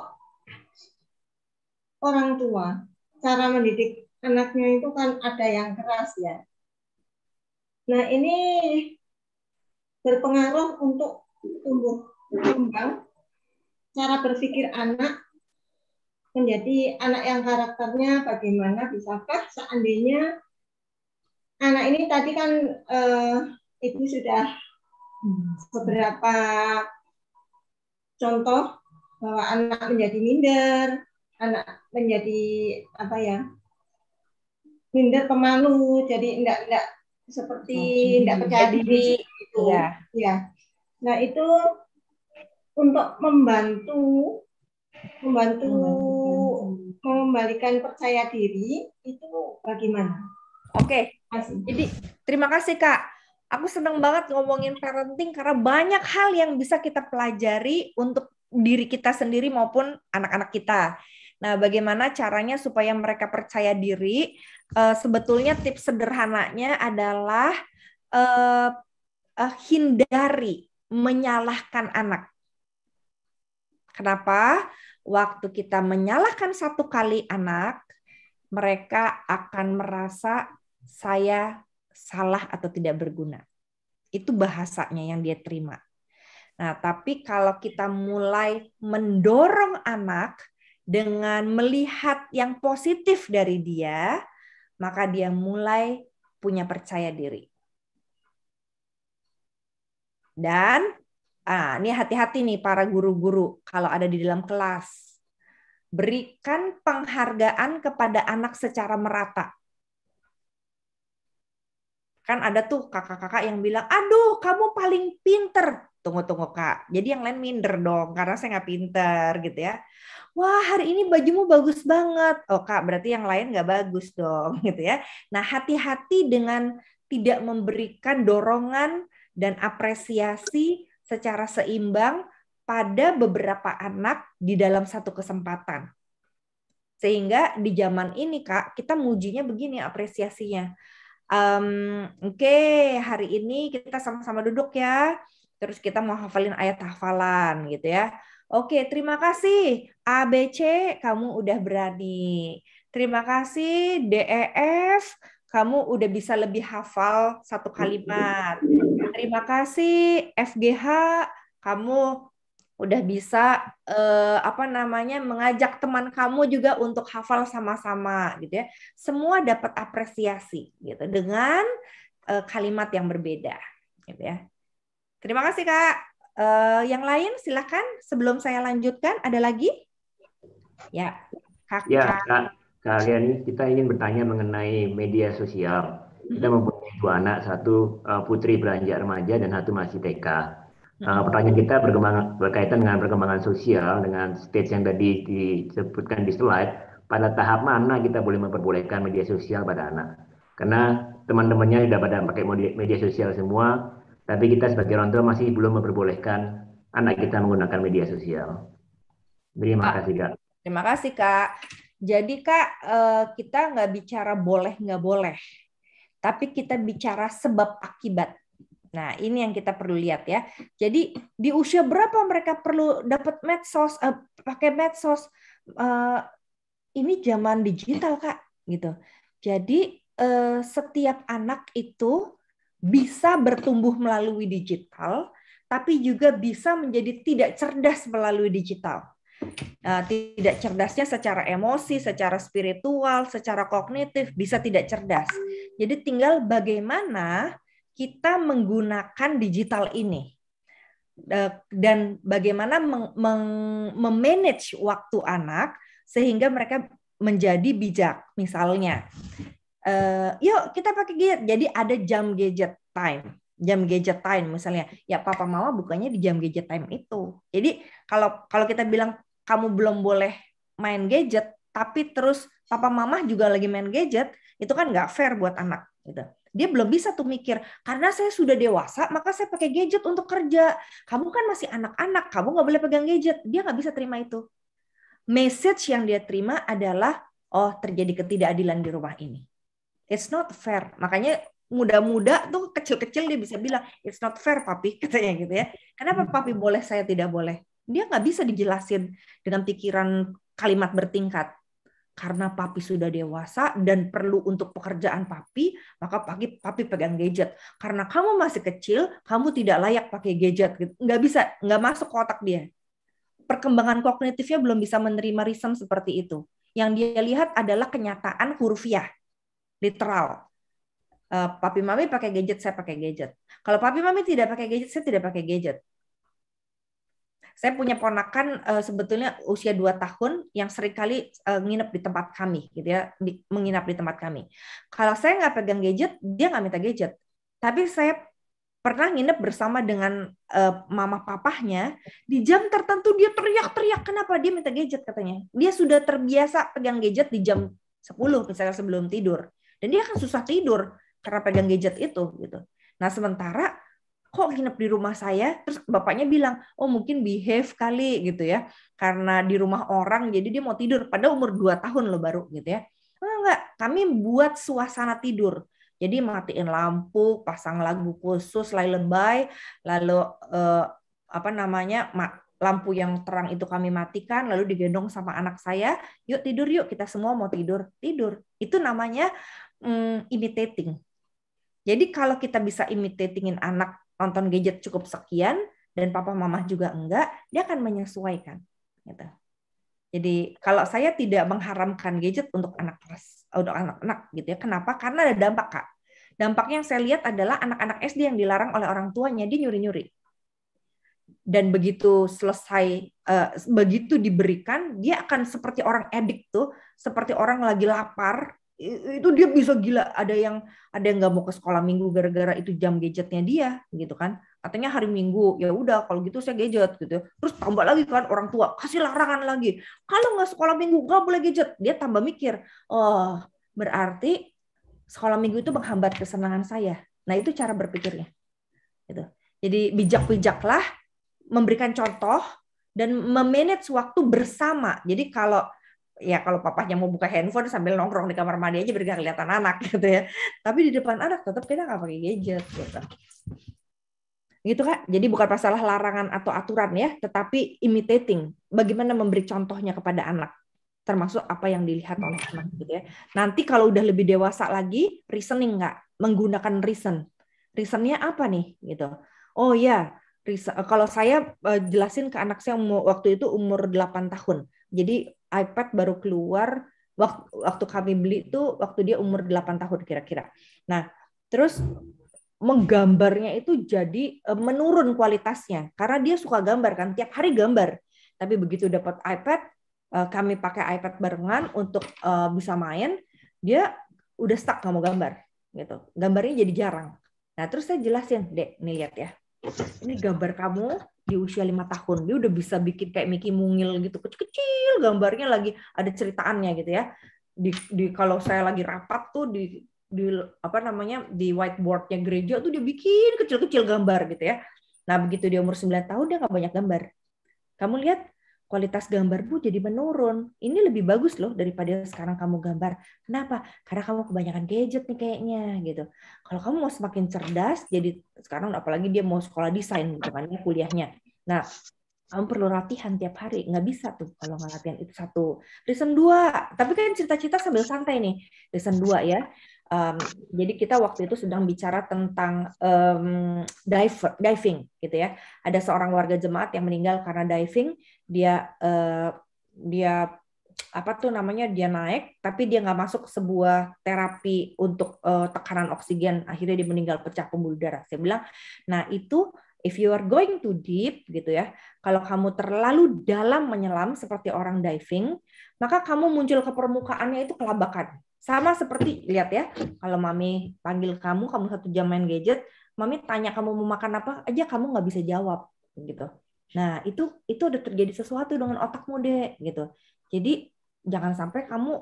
orang tua cara mendidik anaknya itu kan ada yang keras ya. Nah ini berpengaruh untuk tumbuh kembang cara berpikir anak menjadi anak yang karakternya bagaimana bisakah seandainya anak ini tadi kan uh, eh, itu sudah beberapa contoh bahwa anak menjadi minder, anak menjadi apa ya minder pemalu, jadi enggak enggak seperti oh, enggak percaya diri itu ya. ya. Nah itu untuk membantu membantu mengembalikan percaya diri itu bagaimana? Oke, okay. jadi terima kasih Kak. Aku senang banget ngomongin parenting karena banyak hal yang bisa kita pelajari untuk diri kita sendiri maupun anak-anak kita. Nah, bagaimana caranya supaya mereka percaya diri? Uh, sebetulnya tips sederhananya adalah uh, uh, hindari menyalahkan anak. Kenapa? waktu kita menyalahkan satu kali anak, mereka akan merasa saya salah atau tidak berguna. Itu bahasanya yang dia terima. Nah, tapi kalau kita mulai mendorong anak dengan melihat yang positif dari dia, maka dia mulai punya percaya diri. Dan Ah, ini hati-hati nih para guru-guru kalau ada di dalam kelas. Berikan penghargaan kepada anak secara merata. Kan ada tuh kakak-kakak yang bilang, aduh kamu paling pinter. Tunggu-tunggu kak, jadi yang lain minder dong karena saya nggak pinter gitu ya. Wah hari ini bajumu bagus banget. Oh kak berarti yang lain nggak bagus dong gitu ya. Nah hati-hati dengan tidak memberikan dorongan dan apresiasi secara seimbang pada beberapa anak di dalam satu kesempatan. Sehingga di zaman ini Kak, kita mujinya begini apresiasinya. Um, Oke, okay, hari ini kita sama-sama duduk ya. Terus kita mau hafalin ayat hafalan gitu ya. Oke, okay, terima kasih ABC kamu udah berani. Terima kasih DEF kamu udah bisa lebih hafal satu kalimat. Terima kasih FGH, kamu udah bisa eh, apa namanya mengajak teman kamu juga untuk hafal sama-sama gitu ya. Semua dapat apresiasi gitu dengan eh, kalimat yang berbeda gitu ya. Terima kasih Kak. Eh, yang lain silahkan sebelum saya lanjutkan ada lagi? Ya. Kak. Ya, Kak seharian ini kita ingin bertanya mengenai media sosial. Kita mm-hmm. mempunyai dua anak, satu eh, putri beranjak remaja dan satu masih TK. Eh, mm-hmm. pertanyaan kita berkaitan dengan perkembangan sosial dengan stage yang tadi disebutkan di slide. Pada tahap mana kita boleh memperbolehkan media sosial pada anak? Karena teman-temannya sudah pada pakai media sosial semua, tapi kita sebagai orang tua masih belum memperbolehkan anak kita menggunakan media sosial. Terima kasih kak. Terima kasih kak. Jadi Kak, eh, kita nggak bicara boleh nggak boleh, tapi kita bicara sebab akibat. Nah, ini yang kita perlu lihat ya. Jadi di usia berapa mereka perlu dapat medsos, uh, pakai medsos? Eh, ini zaman digital kak, gitu. Jadi setiap anak itu bisa bertumbuh melalui digital, tapi juga bisa menjadi tidak cerdas melalui digital. Eh, tidak cerdasnya secara emosi, secara spiritual, secara kognitif bisa tidak cerdas. Jadi tinggal bagaimana kita menggunakan digital ini eh, dan bagaimana memanage waktu anak sehingga mereka menjadi bijak misalnya. Eh, yuk kita pakai gadget. Jadi ada jam gadget time jam gadget time misalnya ya papa mama bukannya di jam gadget time itu jadi kalau kalau kita bilang kamu belum boleh main gadget, tapi terus papa mama juga lagi main gadget, itu kan nggak fair buat anak. Gitu. Dia belum bisa tuh mikir, karena saya sudah dewasa, maka saya pakai gadget untuk kerja. Kamu kan masih anak-anak, kamu nggak boleh pegang gadget. Dia nggak bisa terima itu. Message yang dia terima adalah, oh terjadi ketidakadilan di rumah ini. It's not fair. Makanya muda-muda tuh kecil-kecil dia bisa bilang it's not fair papi katanya gitu ya. Kenapa papi boleh saya tidak boleh? Dia nggak bisa dijelasin dengan pikiran kalimat bertingkat. Karena papi sudah dewasa dan perlu untuk pekerjaan papi, maka papi, papi pegang gadget. Karena kamu masih kecil, kamu tidak layak pakai gadget. Gitu. Nggak bisa, nggak masuk ke otak dia. Perkembangan kognitifnya belum bisa menerima risem seperti itu. Yang dia lihat adalah kenyataan hurufiah, literal. Uh, papi mami pakai gadget, saya pakai gadget. Kalau papi mami tidak pakai gadget, saya tidak pakai gadget. Saya punya ponakan uh, sebetulnya usia 2 tahun yang seringkali uh, nginep di tempat kami, gitu ya, di, menginap di tempat kami. Kalau saya nggak pegang gadget, dia nggak minta gadget. Tapi saya pernah nginep bersama dengan uh, mama papahnya di jam tertentu dia teriak-teriak kenapa dia minta gadget katanya. Dia sudah terbiasa pegang gadget di jam 10 misalnya sebelum tidur. Dan dia akan susah tidur karena pegang gadget itu gitu. Nah, sementara kok nginep di rumah saya terus bapaknya bilang oh mungkin behave kali gitu ya karena di rumah orang jadi dia mau tidur pada umur 2 tahun loh baru gitu ya enggak, enggak. kami buat suasana tidur jadi matiin lampu pasang lagu khusus lain lebay lalu eh, apa namanya lampu yang terang itu kami matikan lalu digendong sama anak saya yuk tidur yuk kita semua mau tidur tidur itu namanya mm, imitating jadi kalau kita bisa imitatingin anak nonton gadget cukup sekian dan papa mama juga enggak, dia akan menyesuaikan. Gitu. Jadi kalau saya tidak mengharamkan gadget untuk anak kelas, untuk anak-anak gitu ya. Kenapa? Karena ada dampak kak. Dampaknya yang saya lihat adalah anak-anak SD yang dilarang oleh orang tuanya dia nyuri-nyuri. Dan begitu selesai, uh, begitu diberikan, dia akan seperti orang edik tuh, seperti orang lagi lapar, itu dia bisa gila ada yang ada yang nggak mau ke sekolah minggu gara-gara itu jam gadgetnya dia gitu kan katanya hari minggu ya udah kalau gitu saya gadget gitu terus tambah lagi kan orang tua kasih larangan lagi kalau nggak sekolah minggu nggak boleh gadget dia tambah mikir oh berarti sekolah minggu itu menghambat kesenangan saya nah itu cara berpikirnya gitu jadi bijak-bijaklah memberikan contoh dan memanage waktu bersama jadi kalau ya kalau papahnya mau buka handphone sambil nongkrong di kamar mandi aja biar kelihatan anak gitu ya. Tapi di depan anak tetap kita nggak pakai gadget gitu. Gitu kak. Jadi bukan masalah larangan atau aturan ya, tetapi imitating. Bagaimana memberi contohnya kepada anak termasuk apa yang dilihat oleh anak gitu ya. Nanti kalau udah lebih dewasa lagi, reasoning nggak menggunakan reason. Reasonnya apa nih gitu? Oh ya, kalau saya eh, jelasin ke anak saya waktu itu umur 8 tahun. Jadi iPad baru keluar waktu, waktu kami beli itu waktu dia umur 8 tahun kira-kira. Nah, terus menggambarnya itu jadi eh, menurun kualitasnya karena dia suka gambar kan tiap hari gambar. Tapi begitu dapat iPad, eh, kami pakai iPad barengan untuk eh, bisa main, dia udah stuck nggak mau gambar gitu. Gambarnya jadi jarang. Nah, terus saya jelasin, "Dek, nih lihat ya. Ini gambar kamu di usia lima tahun dia udah bisa bikin kayak Mickey mungil gitu kecil-kecil gambarnya lagi ada ceritaannya gitu ya di, di kalau saya lagi rapat tuh di di apa namanya di whiteboardnya gereja tuh dia bikin kecil-kecil gambar gitu ya nah begitu dia umur 9 tahun dia nggak banyak gambar kamu lihat kualitas gambarmu jadi menurun. Ini lebih bagus loh daripada sekarang kamu gambar. Kenapa? Karena kamu kebanyakan gadget nih kayaknya gitu. Kalau kamu mau semakin cerdas, jadi sekarang apalagi dia mau sekolah desain gitu kan ya, kuliahnya. Nah, kamu perlu latihan tiap hari nggak bisa tuh kalau nggak latihan itu satu reason dua tapi kan cerita cerita sambil santai nih reason dua ya um, jadi kita waktu itu sedang bicara tentang um, diver, diving gitu ya ada seorang warga jemaat yang meninggal karena diving dia uh, dia apa tuh namanya dia naik tapi dia nggak masuk sebuah terapi untuk uh, tekanan oksigen akhirnya dia meninggal pecah pembuluh darah saya bilang nah itu if you are going to deep gitu ya kalau kamu terlalu dalam menyelam seperti orang diving maka kamu muncul ke permukaannya itu kelabakan sama seperti lihat ya, kalau mami panggil kamu, kamu satu jam main gadget, mami tanya kamu mau makan apa aja kamu nggak bisa jawab gitu. Nah itu itu udah terjadi sesuatu dengan otakmu deh gitu. Jadi jangan sampai kamu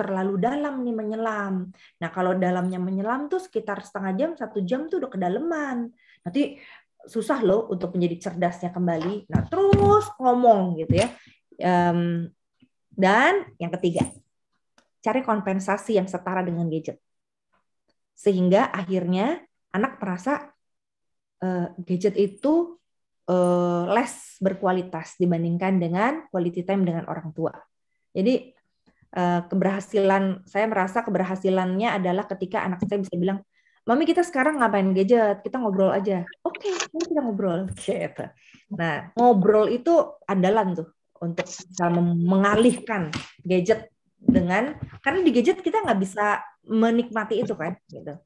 terlalu dalam nih menyelam. Nah kalau dalamnya menyelam tuh sekitar setengah jam satu jam tuh udah kedalaman. Nanti susah loh untuk menjadi cerdasnya kembali. Nah terus ngomong gitu ya. Um, dan yang ketiga cari kompensasi yang setara dengan gadget. Sehingga akhirnya anak merasa uh, gadget itu uh, less berkualitas dibandingkan dengan quality time dengan orang tua. Jadi uh, keberhasilan saya merasa keberhasilannya adalah ketika anak saya bisa bilang, "Mami, kita sekarang ngapain gadget? Kita ngobrol aja." Oke, okay, kita ngobrol. Gitu. Nah, ngobrol itu andalan tuh untuk bisa mengalihkan gadget dengan karena di gadget kita nggak bisa menikmati itu kan gitu.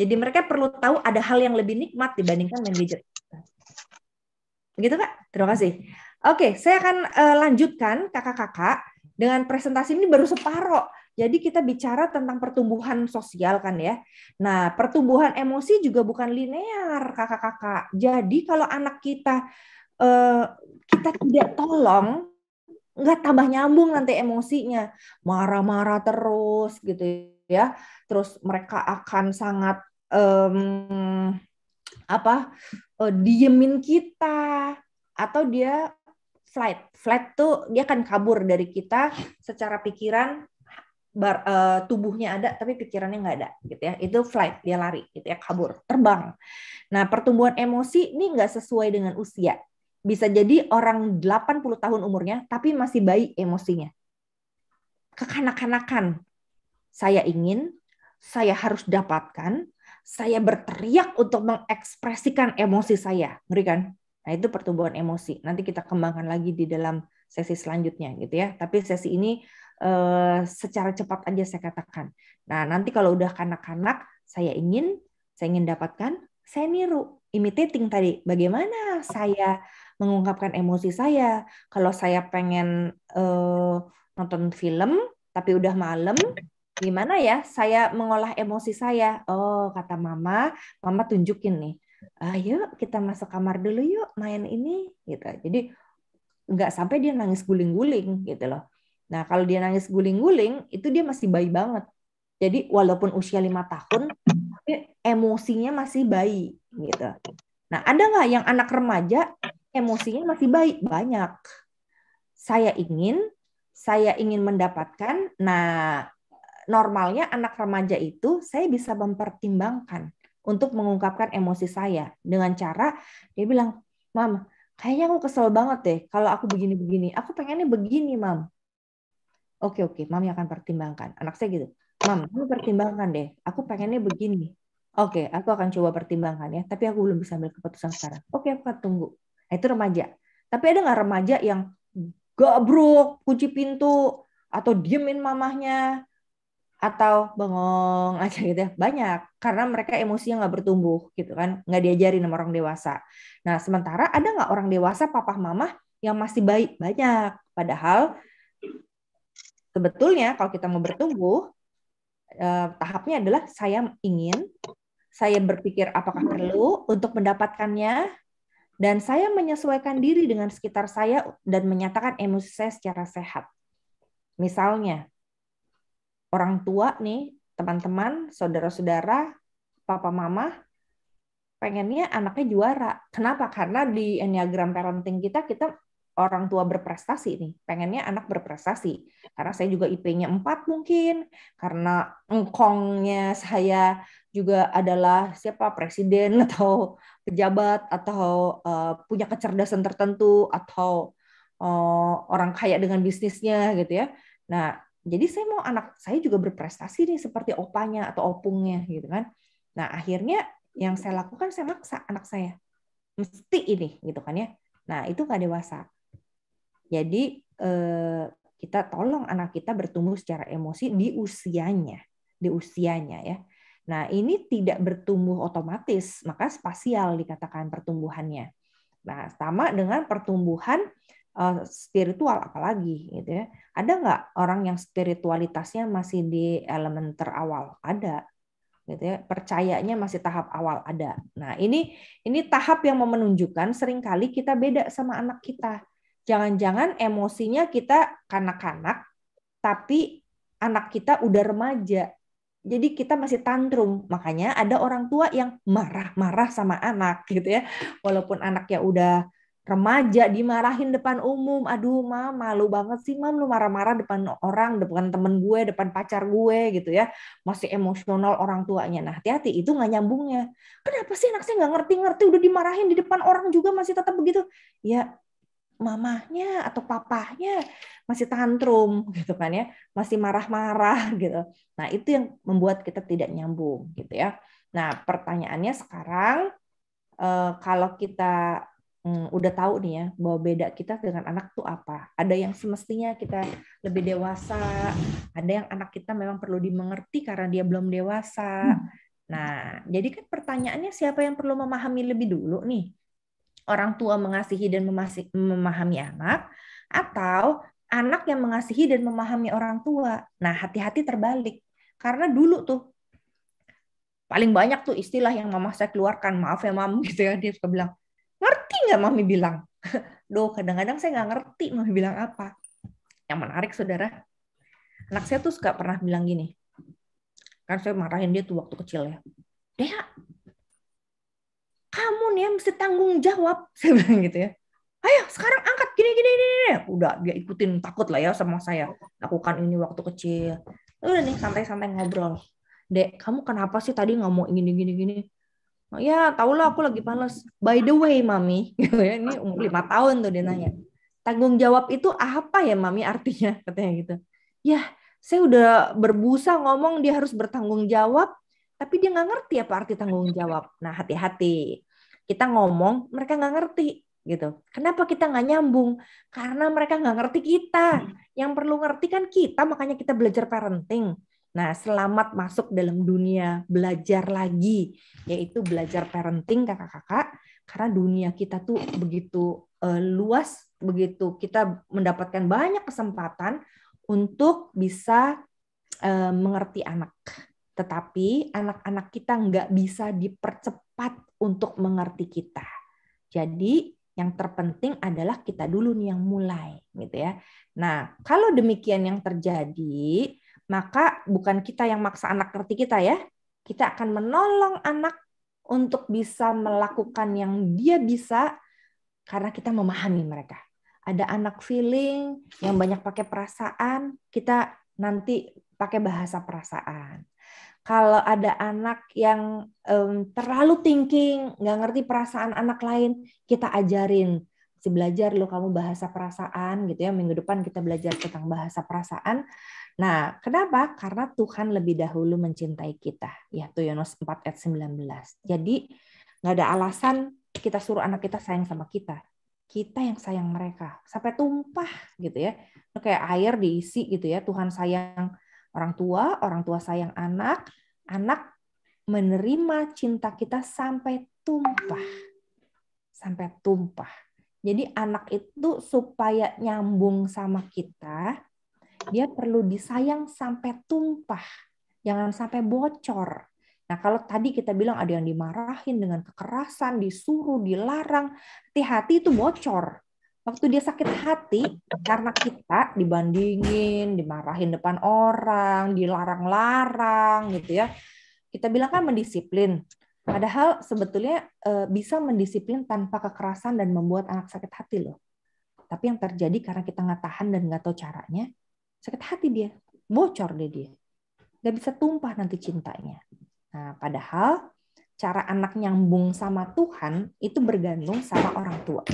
Jadi mereka perlu tahu ada hal yang lebih nikmat dibandingkan main gadget. Begitu Kak. Terima kasih. Oke, saya akan uh, lanjutkan kakak-kakak dengan presentasi ini baru separoh. Jadi kita bicara tentang pertumbuhan sosial kan ya. Nah, pertumbuhan emosi juga bukan linear kakak-kakak. Jadi kalau anak kita uh, kita tidak tolong nggak tambah nyambung nanti emosinya marah-marah terus gitu ya terus mereka akan sangat um, apa uh, diemin kita atau dia flight flight tuh dia akan kabur dari kita secara pikiran bar, uh, tubuhnya ada tapi pikirannya nggak ada gitu ya itu flight dia lari gitu ya kabur terbang nah pertumbuhan emosi ini nggak sesuai dengan usia bisa jadi orang 80 tahun umurnya tapi masih baik emosinya. Kekanak-kanakan. Saya ingin, saya harus dapatkan, saya berteriak untuk mengekspresikan emosi saya. Ngeri kan? Nah, itu pertumbuhan emosi. Nanti kita kembangkan lagi di dalam sesi selanjutnya gitu ya. Tapi sesi ini eh, secara cepat aja saya katakan. Nah, nanti kalau udah kanak-kanak, saya ingin, saya ingin dapatkan, saya niru imitating tadi. Bagaimana saya mengungkapkan emosi saya. Kalau saya pengen uh, nonton film tapi udah malam, gimana ya saya mengolah emosi saya? Oh, kata mama, mama tunjukin nih. Ayo ah, kita masuk kamar dulu yuk main ini gitu. Jadi nggak sampai dia nangis guling-guling gitu loh. Nah, kalau dia nangis guling-guling itu dia masih bayi banget. Jadi walaupun usia lima tahun, emosinya masih bayi gitu. Nah, ada nggak yang anak remaja emosinya masih baik banyak. Saya ingin, saya ingin mendapatkan. Nah, normalnya anak remaja itu saya bisa mempertimbangkan untuk mengungkapkan emosi saya dengan cara dia bilang, "Mam, kayaknya aku kesel banget deh kalau aku begini-begini. Aku pengennya begini, Mam." Oke, oke, yang akan pertimbangkan. Anak saya gitu. Mam, kamu pertimbangkan deh. Aku pengennya begini. Oke, aku akan coba pertimbangkan ya. Tapi aku belum bisa ambil keputusan sekarang. Oke, aku akan tunggu. Nah, itu remaja. Tapi ada nggak remaja yang gabruk, kunci pintu, atau diemin mamahnya, atau bengong aja gitu ya banyak karena mereka emosinya nggak bertumbuh gitu kan nggak diajari sama orang dewasa nah sementara ada nggak orang dewasa papah mamah yang masih baik banyak padahal sebetulnya kalau kita mau bertumbuh eh, tahapnya adalah saya ingin saya berpikir apakah perlu untuk mendapatkannya dan saya menyesuaikan diri dengan sekitar saya dan menyatakan emosi saya secara sehat. Misalnya, orang tua nih, teman-teman, saudara-saudara, papa mama, pengennya anaknya juara. Kenapa? Karena di Enneagram Parenting kita, kita orang tua berprestasi nih, pengennya anak berprestasi. Karena saya juga IP-nya 4 mungkin, karena engkongnya saya juga adalah siapa presiden atau pejabat atau uh, punya kecerdasan tertentu atau uh, orang kaya dengan bisnisnya gitu ya. Nah, jadi saya mau anak saya juga berprestasi nih seperti opanya atau opungnya gitu kan. Nah, akhirnya yang saya lakukan saya maksa anak saya mesti ini gitu kan ya. Nah, itu nggak dewasa. Jadi uh, kita tolong anak kita bertumbuh secara emosi di usianya, di usianya ya. Nah, ini tidak bertumbuh otomatis, maka spasial dikatakan pertumbuhannya. Nah, sama dengan pertumbuhan eh, spiritual apalagi gitu ya. Ada nggak orang yang spiritualitasnya masih di elemen terawal? Ada gitu ya. Percayanya masih tahap awal ada. Nah, ini ini tahap yang mau menunjukkan seringkali kita beda sama anak kita. Jangan-jangan emosinya kita kanak-kanak tapi anak kita udah remaja jadi kita masih tantrum makanya ada orang tua yang marah-marah sama anak gitu ya walaupun anaknya udah remaja dimarahin depan umum aduh mam malu banget sih mam lu marah-marah depan orang depan temen gue depan pacar gue gitu ya masih emosional orang tuanya nah hati-hati itu nggak nyambungnya kenapa sih anak saya nggak ngerti-ngerti udah dimarahin di depan orang juga masih tetap begitu ya mamahnya atau papahnya masih tantrum gitu kan ya, masih marah-marah gitu. Nah, itu yang membuat kita tidak nyambung gitu ya. Nah, pertanyaannya sekarang eh, kalau kita mm, udah tahu nih ya bahwa beda kita dengan anak tuh apa. Ada yang semestinya kita lebih dewasa, ada yang anak kita memang perlu dimengerti karena dia belum dewasa. Hmm. Nah, jadi kan pertanyaannya siapa yang perlu memahami lebih dulu nih? orang tua mengasihi dan memahami anak, atau anak yang mengasihi dan memahami orang tua. Nah, hati-hati terbalik. Karena dulu tuh, paling banyak tuh istilah yang mama saya keluarkan, maaf ya mam, gitu ya, dia suka bilang, ngerti nggak mami bilang? Duh, kadang-kadang saya nggak ngerti mami bilang apa. Yang menarik, saudara, anak saya tuh suka pernah bilang gini, kan saya marahin dia tuh waktu kecil ya, Dea, kamu nih yang mesti tanggung jawab saya bilang gitu ya ayo sekarang angkat gini gini gini udah dia ikutin takut lah ya sama saya lakukan ini waktu kecil udah nih santai-santai ngobrol dek kamu kenapa sih tadi ngomong gini gini gini oh, ya tau lah aku lagi panas by the way mami gitu ya. ini umur lima tahun tuh dia nanya tanggung jawab itu apa ya mami artinya katanya gitu ya saya udah berbusa ngomong dia harus bertanggung jawab tapi dia nggak ngerti apa arti tanggung iya, iya. jawab. Nah, hati-hati. Kita ngomong, mereka nggak ngerti gitu. Kenapa kita nggak nyambung? Karena mereka nggak ngerti kita. Hmm. Yang perlu ngerti kan kita, makanya kita belajar parenting. Nah, selamat masuk dalam dunia belajar lagi, yaitu belajar parenting kakak-kakak. Karena dunia kita tuh begitu uh, luas, begitu kita mendapatkan banyak kesempatan untuk bisa uh, mengerti anak. Tetapi anak-anak kita nggak bisa dipercepat untuk mengerti kita. Jadi yang terpenting adalah kita dulu nih yang mulai gitu ya. Nah, kalau demikian yang terjadi, maka bukan kita yang maksa anak ngerti kita ya. Kita akan menolong anak untuk bisa melakukan yang dia bisa karena kita memahami mereka. Ada anak feeling yang banyak pakai perasaan, kita nanti pakai bahasa perasaan kalau ada anak yang um, terlalu thinking, nggak ngerti perasaan anak lain, kita ajarin si belajar loh kamu bahasa perasaan gitu ya minggu depan kita belajar tentang bahasa perasaan nah kenapa karena Tuhan lebih dahulu mencintai kita ya tuh Yunus 4 ayat 19 jadi nggak ada alasan kita suruh anak kita sayang sama kita kita yang sayang mereka sampai tumpah gitu ya kayak air diisi gitu ya Tuhan sayang orang tua, orang tua sayang anak, anak menerima cinta kita sampai tumpah. Sampai tumpah. Jadi anak itu supaya nyambung sama kita, dia perlu disayang sampai tumpah. Jangan sampai bocor. Nah, kalau tadi kita bilang ada yang dimarahin dengan kekerasan, disuruh, dilarang, hati-hati itu bocor. Waktu dia sakit hati karena kita dibandingin, dimarahin depan orang, dilarang-larang gitu ya. Kita bilang kan mendisiplin. Padahal sebetulnya e, bisa mendisiplin tanpa kekerasan dan membuat anak sakit hati loh. Tapi yang terjadi karena kita nggak tahan dan nggak tahu caranya, sakit hati dia, bocor deh dia. Nggak bisa tumpah nanti cintanya. Nah, padahal cara anak nyambung sama Tuhan itu bergantung sama orang tua.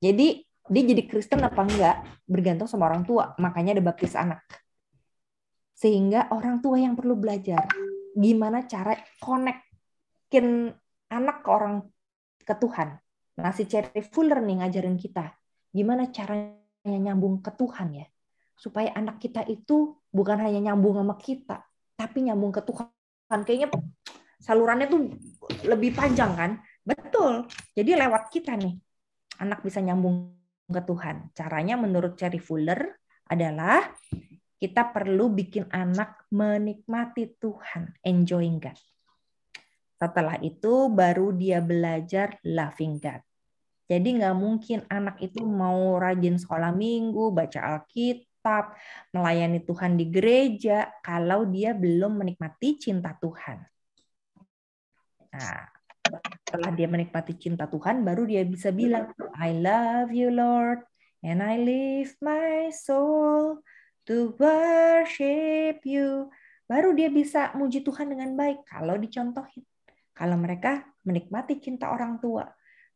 Jadi dia jadi Kristen apa enggak bergantung sama orang tua. Makanya ada baptis anak. Sehingga orang tua yang perlu belajar gimana cara connectin anak ke orang ke Tuhan. Nah, si Cherry Fuller nih ngajarin kita gimana caranya nyambung ke Tuhan ya. Supaya anak kita itu bukan hanya nyambung sama kita, tapi nyambung ke Tuhan. Kayaknya salurannya tuh lebih panjang kan? Betul. Jadi lewat kita nih anak bisa nyambung ke Tuhan. Caranya menurut Cherry Fuller adalah kita perlu bikin anak menikmati Tuhan, enjoying God. Setelah itu baru dia belajar loving God. Jadi nggak mungkin anak itu mau rajin sekolah minggu, baca Alkitab, melayani Tuhan di gereja kalau dia belum menikmati cinta Tuhan. Nah, setelah dia menikmati cinta Tuhan baru dia bisa hmm. bilang I love you Lord and I lift my soul to worship you baru dia bisa muji Tuhan dengan baik kalau dicontohin kalau mereka menikmati cinta orang tua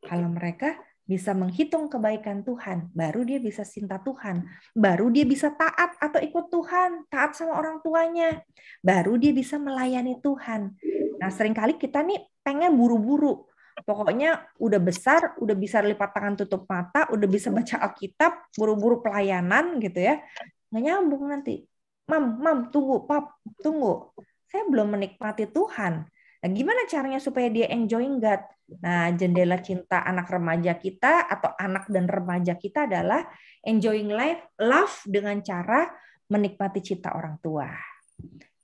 kalau mereka bisa menghitung kebaikan Tuhan, baru dia bisa cinta Tuhan, baru dia bisa taat atau ikut Tuhan, taat sama orang tuanya, baru dia bisa melayani Tuhan. Nah, seringkali kita nih pengen buru-buru. Pokoknya udah besar, udah bisa lipat tangan tutup mata, udah bisa baca Alkitab, buru-buru pelayanan gitu ya. Nggak nyambung nanti. Mam, mam, tunggu, pap, tunggu. Saya belum menikmati Tuhan. Nah, gimana caranya supaya dia enjoying God? Nah, jendela cinta anak remaja kita atau anak dan remaja kita adalah enjoying life, love dengan cara menikmati cinta orang tua.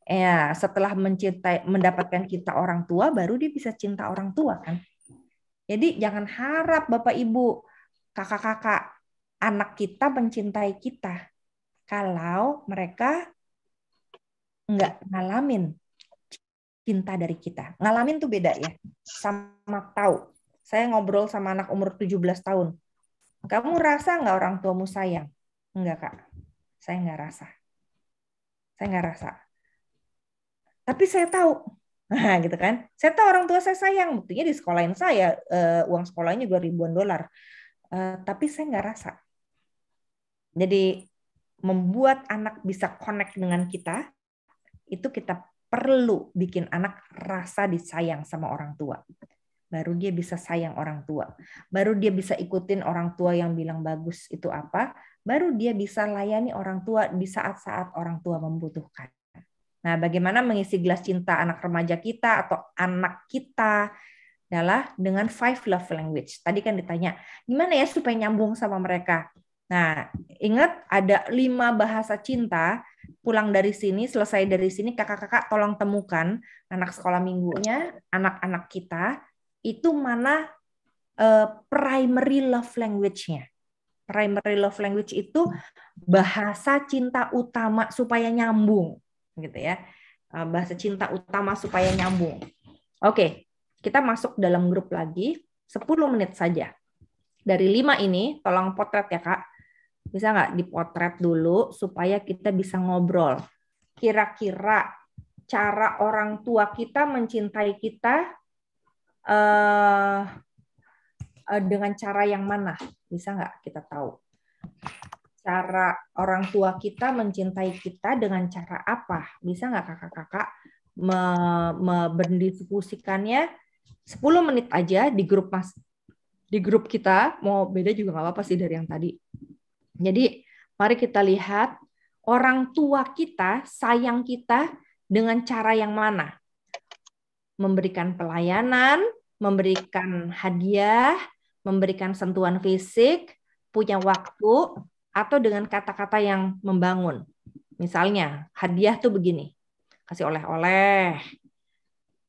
Ya, setelah mencintai mendapatkan cinta orang tua baru dia bisa cinta orang tua kan. Jadi jangan harap Bapak Ibu, kakak-kakak, anak kita mencintai kita kalau mereka nggak ngalamin cinta dari kita. Ngalamin tuh beda ya. Sama tahu. Saya ngobrol sama anak umur 17 tahun. Kamu rasa nggak orang tuamu sayang? Nggak Kak. Saya nggak rasa. Saya nggak rasa tapi saya tahu Nah, gitu kan. Saya tahu orang tua saya sayang, buktinya di sekolahin saya uh, uang sekolahnya juga ribuan dolar. Uh, tapi saya nggak rasa. Jadi membuat anak bisa connect dengan kita itu kita perlu bikin anak rasa disayang sama orang tua. Baru dia bisa sayang orang tua. Baru dia bisa ikutin orang tua yang bilang bagus itu apa. Baru dia bisa layani orang tua di saat-saat orang tua membutuhkan. Nah, bagaimana mengisi gelas cinta anak remaja kita atau anak kita adalah dengan five love language. Tadi kan ditanya, gimana ya supaya nyambung sama mereka? Nah, ingat ada lima bahasa cinta. Pulang dari sini, selesai dari sini, kakak-kakak tolong temukan anak sekolah minggunya, anak-anak kita, itu mana uh, primary love language-nya primary love language itu bahasa cinta utama supaya nyambung gitu ya. Eh, bahasa cinta utama supaya nyambung. Oke, kita masuk dalam grup lagi 10 menit saja. Dari lima ini tolong potret ya, Kak. Bisa nggak dipotret dulu supaya kita bisa ngobrol. Kira-kira cara orang tua kita mencintai kita eh, eh dengan cara yang mana? Bisa nggak kita tahu? cara orang tua kita mencintai kita dengan cara apa? Bisa nggak kakak-kakak me, me, 10 menit aja di grup mas di grup kita mau beda juga nggak apa-apa sih dari yang tadi. Jadi mari kita lihat orang tua kita sayang kita dengan cara yang mana? Memberikan pelayanan, memberikan hadiah, memberikan sentuhan fisik, punya waktu, atau dengan kata-kata yang membangun. Misalnya, hadiah tuh begini. Kasih oleh-oleh,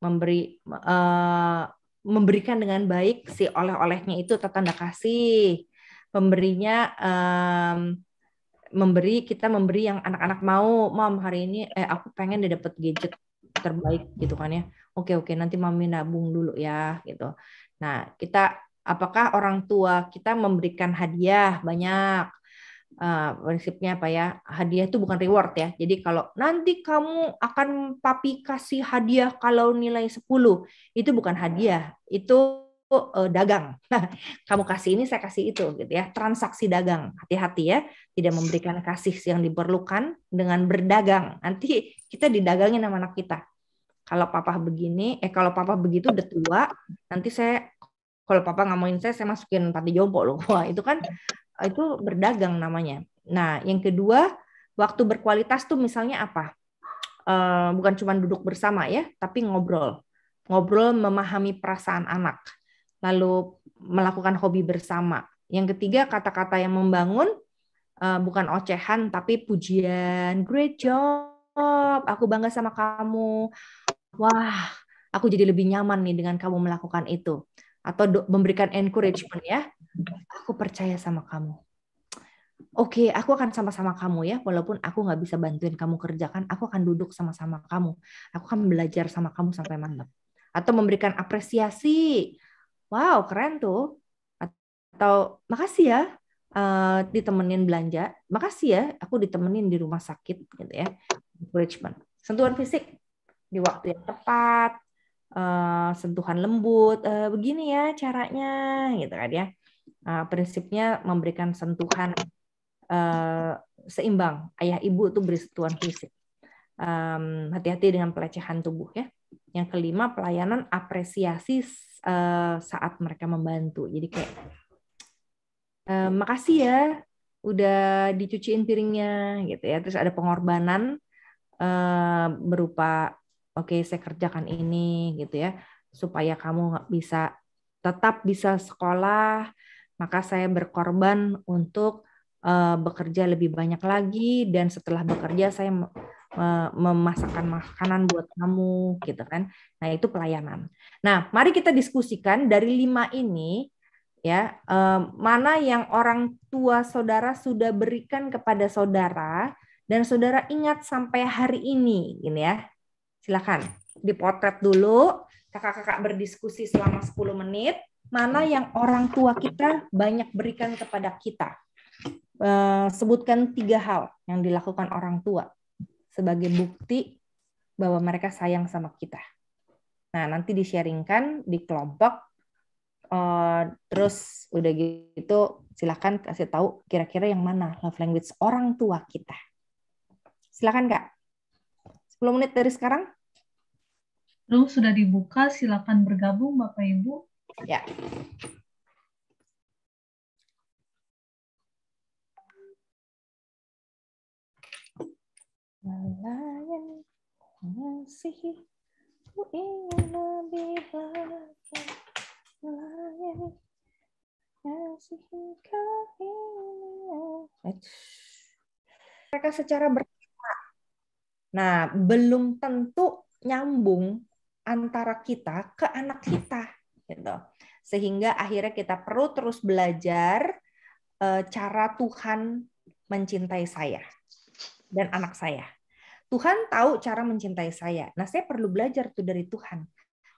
memberi uh, memberikan dengan baik si oleh-olehnya itu tanda kasih. Pemberinya um, eh, memberi kita memberi yang anak-anak mau, "Mam, hari ini eh aku pengen dia dapat gadget terbaik gitu kan ya." Oke, oke, nanti mami nabung dulu ya gitu. Nah, kita apakah orang tua kita memberikan hadiah banyak Eh, prinsipnya apa ya hadiah itu bukan reward ya jadi kalau nanti kamu akan papi kasih hadiah kalau nilai 10 itu bukan hadiah itu eh, dagang kamu kasih ini saya kasih itu gitu ya transaksi dagang hati-hati ya tidak memberikan kasih yang diperlukan dengan berdagang nanti kita didagangi nama anak kita kalau papa begini eh kalau papa begitu udah tua nanti saya kalau papa ngomongin saya saya masukin panti jompo loh wah itu kan Ah, itu berdagang namanya. Nah, yang kedua, waktu berkualitas tuh misalnya apa? Uh, bukan cuma duduk bersama ya, tapi ngobrol. Ngobrol memahami perasaan anak. Lalu melakukan hobi bersama. Yang ketiga, kata-kata yang membangun uh, bukan ocehan tapi pujian. Great job. Aku bangga sama kamu. Wah, aku jadi lebih nyaman nih dengan kamu melakukan itu atau memberikan encouragement ya aku percaya sama kamu. Oke, okay, aku akan sama-sama kamu ya, walaupun aku nggak bisa bantuin kamu kerjakan, aku akan duduk sama-sama kamu. Aku akan belajar sama kamu sampai mantap. Atau memberikan apresiasi. Wow, keren tuh. Atau makasih ya uh, ditemenin belanja. Makasih ya, aku ditemenin di rumah sakit gitu ya. Encouragement. Sentuhan fisik di waktu yang tepat, uh, sentuhan lembut, uh, begini ya caranya gitu kan ya. Uh, prinsipnya memberikan sentuhan uh, seimbang. Ayah ibu itu beri sentuhan fisik. Um, hati-hati dengan pelecehan tubuh ya. Yang kelima pelayanan apresiasi uh, saat mereka membantu. Jadi kayak uh, makasih ya udah dicuciin piringnya gitu ya. Terus ada pengorbanan uh, berupa oke okay, saya kerjakan ini gitu ya supaya kamu bisa tetap bisa sekolah maka saya berkorban untuk uh, bekerja lebih banyak lagi dan setelah bekerja saya memasakkan makanan buat kamu gitu kan. Nah, itu pelayanan. Nah, mari kita diskusikan dari lima ini ya, eh, mana yang orang tua saudara sudah berikan kepada saudara dan saudara ingat sampai hari ini ini gitu ya. Silakan dipotret dulu, kakak-kakak berdiskusi selama 10 menit mana yang orang tua kita banyak berikan kepada kita. Eh, sebutkan tiga hal yang dilakukan orang tua sebagai bukti bahwa mereka sayang sama kita. Nah, nanti di sharingkan di kelompok eh, terus udah gitu silahkan kasih tahu kira-kira yang mana love language orang tua kita. Silahkan Kak. 10 menit dari sekarang. Room sudah dibuka, silakan bergabung Bapak Ibu. Ya. Nelayan masih ku ingin lebih banyak Nelayan masih kau ingin Mereka secara bersama. Nah, belum tentu nyambung antara kita ke anak kita gitu. Sehingga akhirnya kita perlu terus belajar eh, cara Tuhan mencintai saya dan anak saya. Tuhan tahu cara mencintai saya. Nah, saya perlu belajar itu dari Tuhan.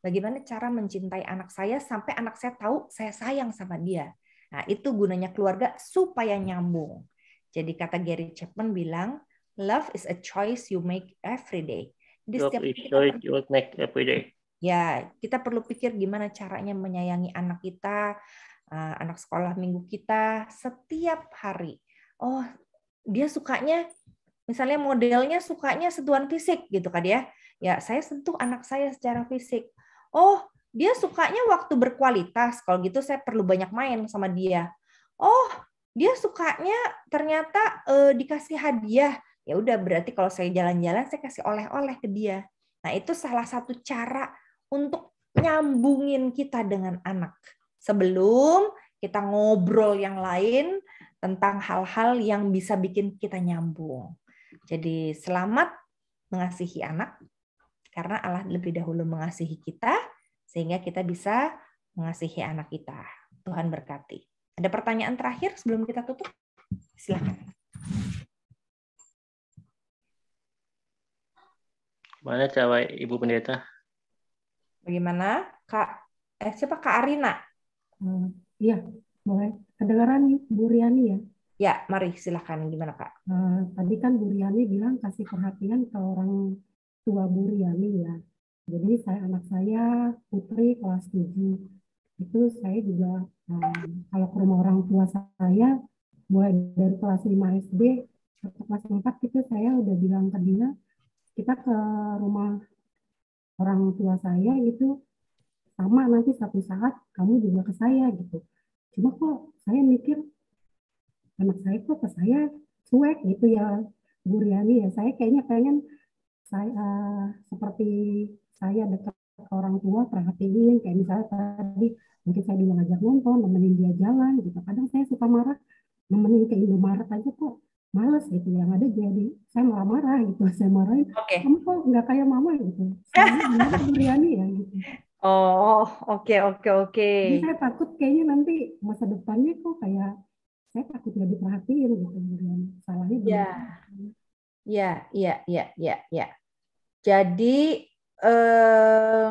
Bagaimana cara mencintai anak saya sampai anak saya tahu saya sayang sama dia. Nah, itu gunanya keluarga supaya nyambung. Jadi kata Gary Chapman bilang, love is a choice you make every day. love is a choice you make every day ya kita perlu pikir gimana caranya menyayangi anak kita, eh, anak sekolah minggu kita setiap hari. Oh, dia sukanya misalnya modelnya sukanya sentuhan fisik gitu kan ya. Ya, saya sentuh anak saya secara fisik. Oh, dia sukanya waktu berkualitas. Kalau gitu saya perlu banyak main sama dia. Oh, dia sukanya ternyata eh, dikasih hadiah. Ya udah berarti kalau saya jalan-jalan saya kasih oleh-oleh ke dia. Nah, itu salah satu cara untuk nyambungin kita dengan anak sebelum kita ngobrol yang lain tentang hal-hal yang bisa bikin kita nyambung. Jadi selamat mengasihi anak karena Allah lebih dahulu mengasihi kita sehingga kita bisa mengasihi anak kita. Tuhan berkati. Ada pertanyaan terakhir sebelum kita tutup? Silakan. Mana cewek Ibu Pendeta? Bagaimana? Kak eh siapa Kak Arina? Eh, iya, hmm, boleh. Kedengaran Bu Riani ya? Ya, mari silahkan. Gimana Kak? Hmm, tadi kan Bu Riani bilang kasih perhatian ke orang tua Bu Riani ya. Jadi saya anak saya Putri kelas 7 itu saya juga um, kalau ke rumah orang tua saya mulai dari kelas 5 SD ke kelas 4 itu saya udah bilang ke Dina kita ke rumah orang tua saya itu sama nanti satu saat kamu juga ke saya gitu. Cuma kok saya mikir anak saya kok ke saya cuek gitu ya Bu Riani ya. Saya kayaknya pengen saya uh, seperti saya dekat orang tua perhatiin kayak misalnya tadi mungkin saya dulu ngajak nonton nemenin dia jalan gitu kadang saya suka marah nemenin ke Indomaret aja kok males gitu yang ada jadi saya marah-marah gitu saya marahin okay. kamu kok nggak kayak mama gitu saya ya gitu oh oke okay, oke okay, oke okay. saya takut kayaknya nanti masa depannya kok kayak saya takut nggak diperhatiin gitu kemudian salahnya ya ya ya ya ya ya jadi eh,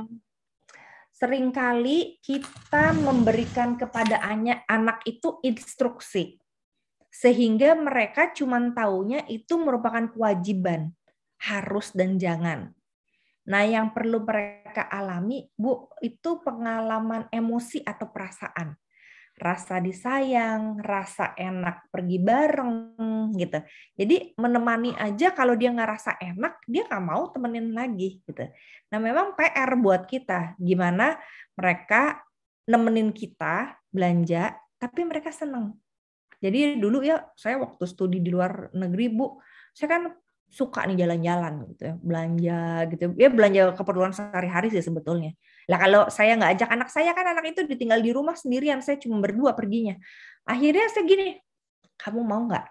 seringkali kita memberikan kepada anak itu instruksi sehingga mereka cuma taunya itu merupakan kewajiban harus dan jangan. Nah, yang perlu mereka alami, Bu, itu pengalaman emosi atau perasaan. Rasa disayang, rasa enak pergi bareng, gitu. Jadi menemani aja kalau dia nggak rasa enak, dia nggak mau temenin lagi, gitu. Nah, memang PR buat kita, gimana mereka nemenin kita belanja, tapi mereka seneng. Jadi dulu ya saya waktu studi di luar negeri Bu, saya kan suka nih jalan-jalan gitu ya, belanja gitu. Ya belanja keperluan sehari-hari sih sebetulnya. Lah kalau saya nggak ajak anak saya kan anak itu ditinggal di rumah sendirian, saya cuma berdua perginya. Akhirnya saya gini, kamu mau nggak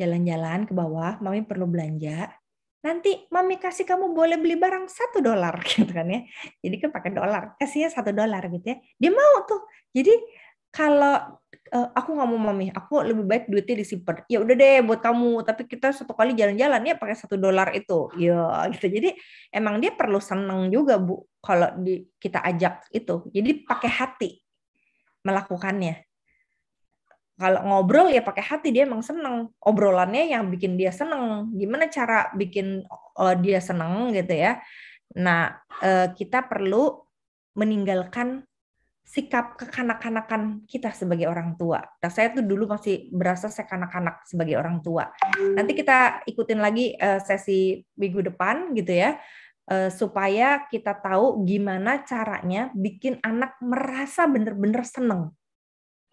jalan-jalan ke bawah, mami perlu belanja, nanti mami kasih kamu boleh beli barang satu dolar gitu kan ya jadi kan pakai dolar kasihnya satu dolar gitu ya dia mau tuh jadi kalau uh, aku nggak mau mami aku lebih baik duitnya disimpan ya udah deh buat kamu tapi kita satu kali jalan-jalan ya pakai satu dolar itu ya gitu jadi emang dia perlu seneng juga bu kalau di, kita ajak itu jadi pakai hati melakukannya kalau ngobrol ya pakai hati dia emang seneng obrolannya yang bikin dia seneng gimana cara bikin uh, dia seneng gitu ya nah uh, kita perlu meninggalkan sikap kekanak-kanakan kita sebagai orang tua. Nah, saya tuh dulu masih berasa saya kanak-kanak sebagai orang tua. Nanti kita ikutin lagi eh, sesi minggu depan gitu ya, eh, supaya kita tahu gimana caranya bikin anak merasa bener-bener seneng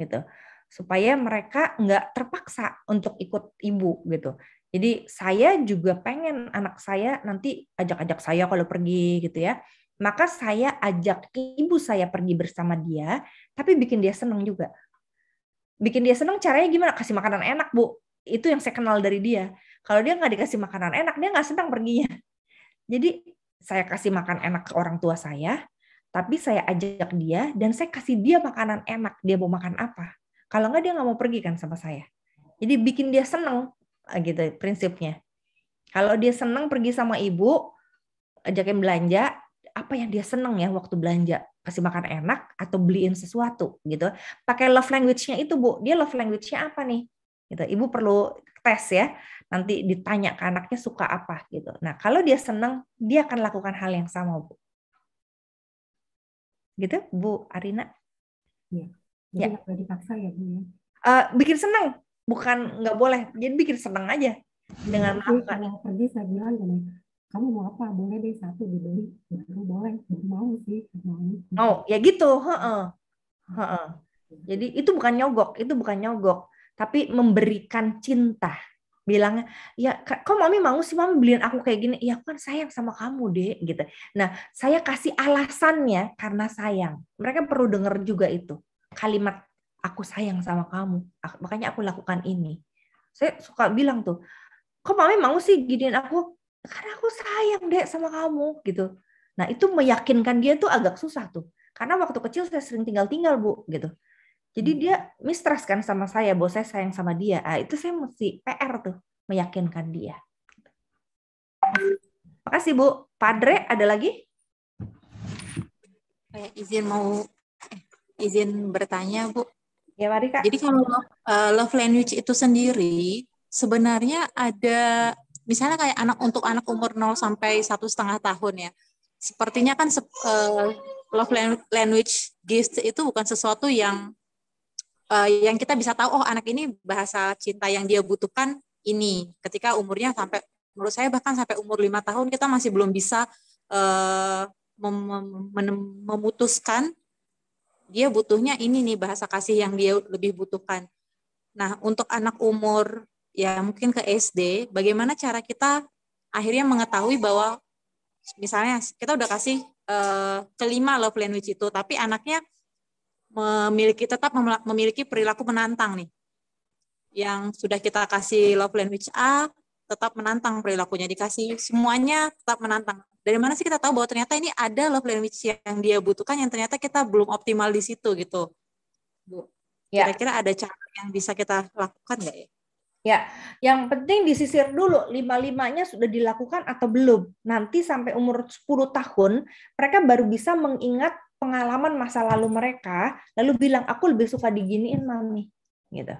gitu, supaya mereka nggak terpaksa untuk ikut ibu gitu. Jadi saya juga pengen anak saya nanti ajak-ajak saya kalau pergi gitu ya maka saya ajak ibu saya pergi bersama dia, tapi bikin dia senang juga. Bikin dia senang caranya gimana? Kasih makanan enak, Bu. Itu yang saya kenal dari dia. Kalau dia nggak dikasih makanan enak, dia nggak senang perginya. Jadi saya kasih makan enak ke orang tua saya, tapi saya ajak dia dan saya kasih dia makanan enak. Dia mau makan apa? Kalau nggak dia nggak mau pergi kan sama saya. Jadi bikin dia seneng, eh, gitu prinsipnya. Kalau dia senang pergi sama ibu, ajakin belanja, apa yang dia seneng ya waktu belanja kasih makan enak atau beliin sesuatu gitu pakai love language-nya itu bu dia love language-nya apa nih gitu ibu perlu tes ya nanti ditanya ke anaknya suka apa gitu nah kalau dia seneng dia akan lakukan hal yang sama bu gitu bu Arina iya. ya, ya. dipaksa ya bu uh, bikin seneng bukan nggak boleh jadi bikin seneng aja dengan iya, makan pergi saya bilang kamu mau apa boleh deh satu dibeli baru nah, boleh aku mau sih mau oh ya gitu ha -ha. Ha jadi itu bukan nyogok itu bukan nyogok tapi memberikan cinta bilangnya ya kok mami mau sih mami beliin aku kayak gini ya aku kan sayang sama kamu deh gitu nah saya kasih alasannya karena sayang mereka perlu dengar juga itu kalimat aku sayang sama kamu makanya aku lakukan ini saya suka bilang tuh kok mami mau sih giniin aku karena aku sayang dek sama kamu gitu nah itu meyakinkan dia tuh agak susah tuh karena waktu kecil saya sering tinggal-tinggal bu gitu jadi hmm. dia mistrust kan sama saya bahwa saya sayang sama dia nah, itu saya mesti PR tuh meyakinkan dia makasih bu Padre ada lagi saya izin mau eh, izin bertanya bu Ya, mari Kak. Jadi kalau love, eh, love language itu sendiri sebenarnya ada misalnya kayak anak untuk anak umur 0 sampai satu setengah tahun ya sepertinya kan se uh, love language gift itu bukan sesuatu yang uh, yang kita bisa tahu oh anak ini bahasa cinta yang dia butuhkan ini ketika umurnya sampai menurut saya bahkan sampai umur lima tahun kita masih belum bisa uh, mem mem memutuskan dia butuhnya ini nih bahasa kasih yang dia lebih butuhkan. Nah, untuk anak umur ya mungkin ke SD, bagaimana cara kita akhirnya mengetahui bahwa misalnya kita udah kasih eh, kelima love language itu, tapi anaknya memiliki tetap memiliki perilaku menantang nih. Yang sudah kita kasih love language A, tetap menantang perilakunya, dikasih semuanya tetap menantang. Dari mana sih kita tahu bahwa ternyata ini ada love language yang dia butuhkan yang ternyata kita belum optimal di situ gitu. Bu. Ya. Kira-kira ada cara yang bisa kita lakukan nggak ya? Ya, yang penting disisir dulu lima limanya sudah dilakukan atau belum. Nanti sampai umur 10 tahun, mereka baru bisa mengingat pengalaman masa lalu mereka, lalu bilang, aku lebih suka diginiin mami. gitu.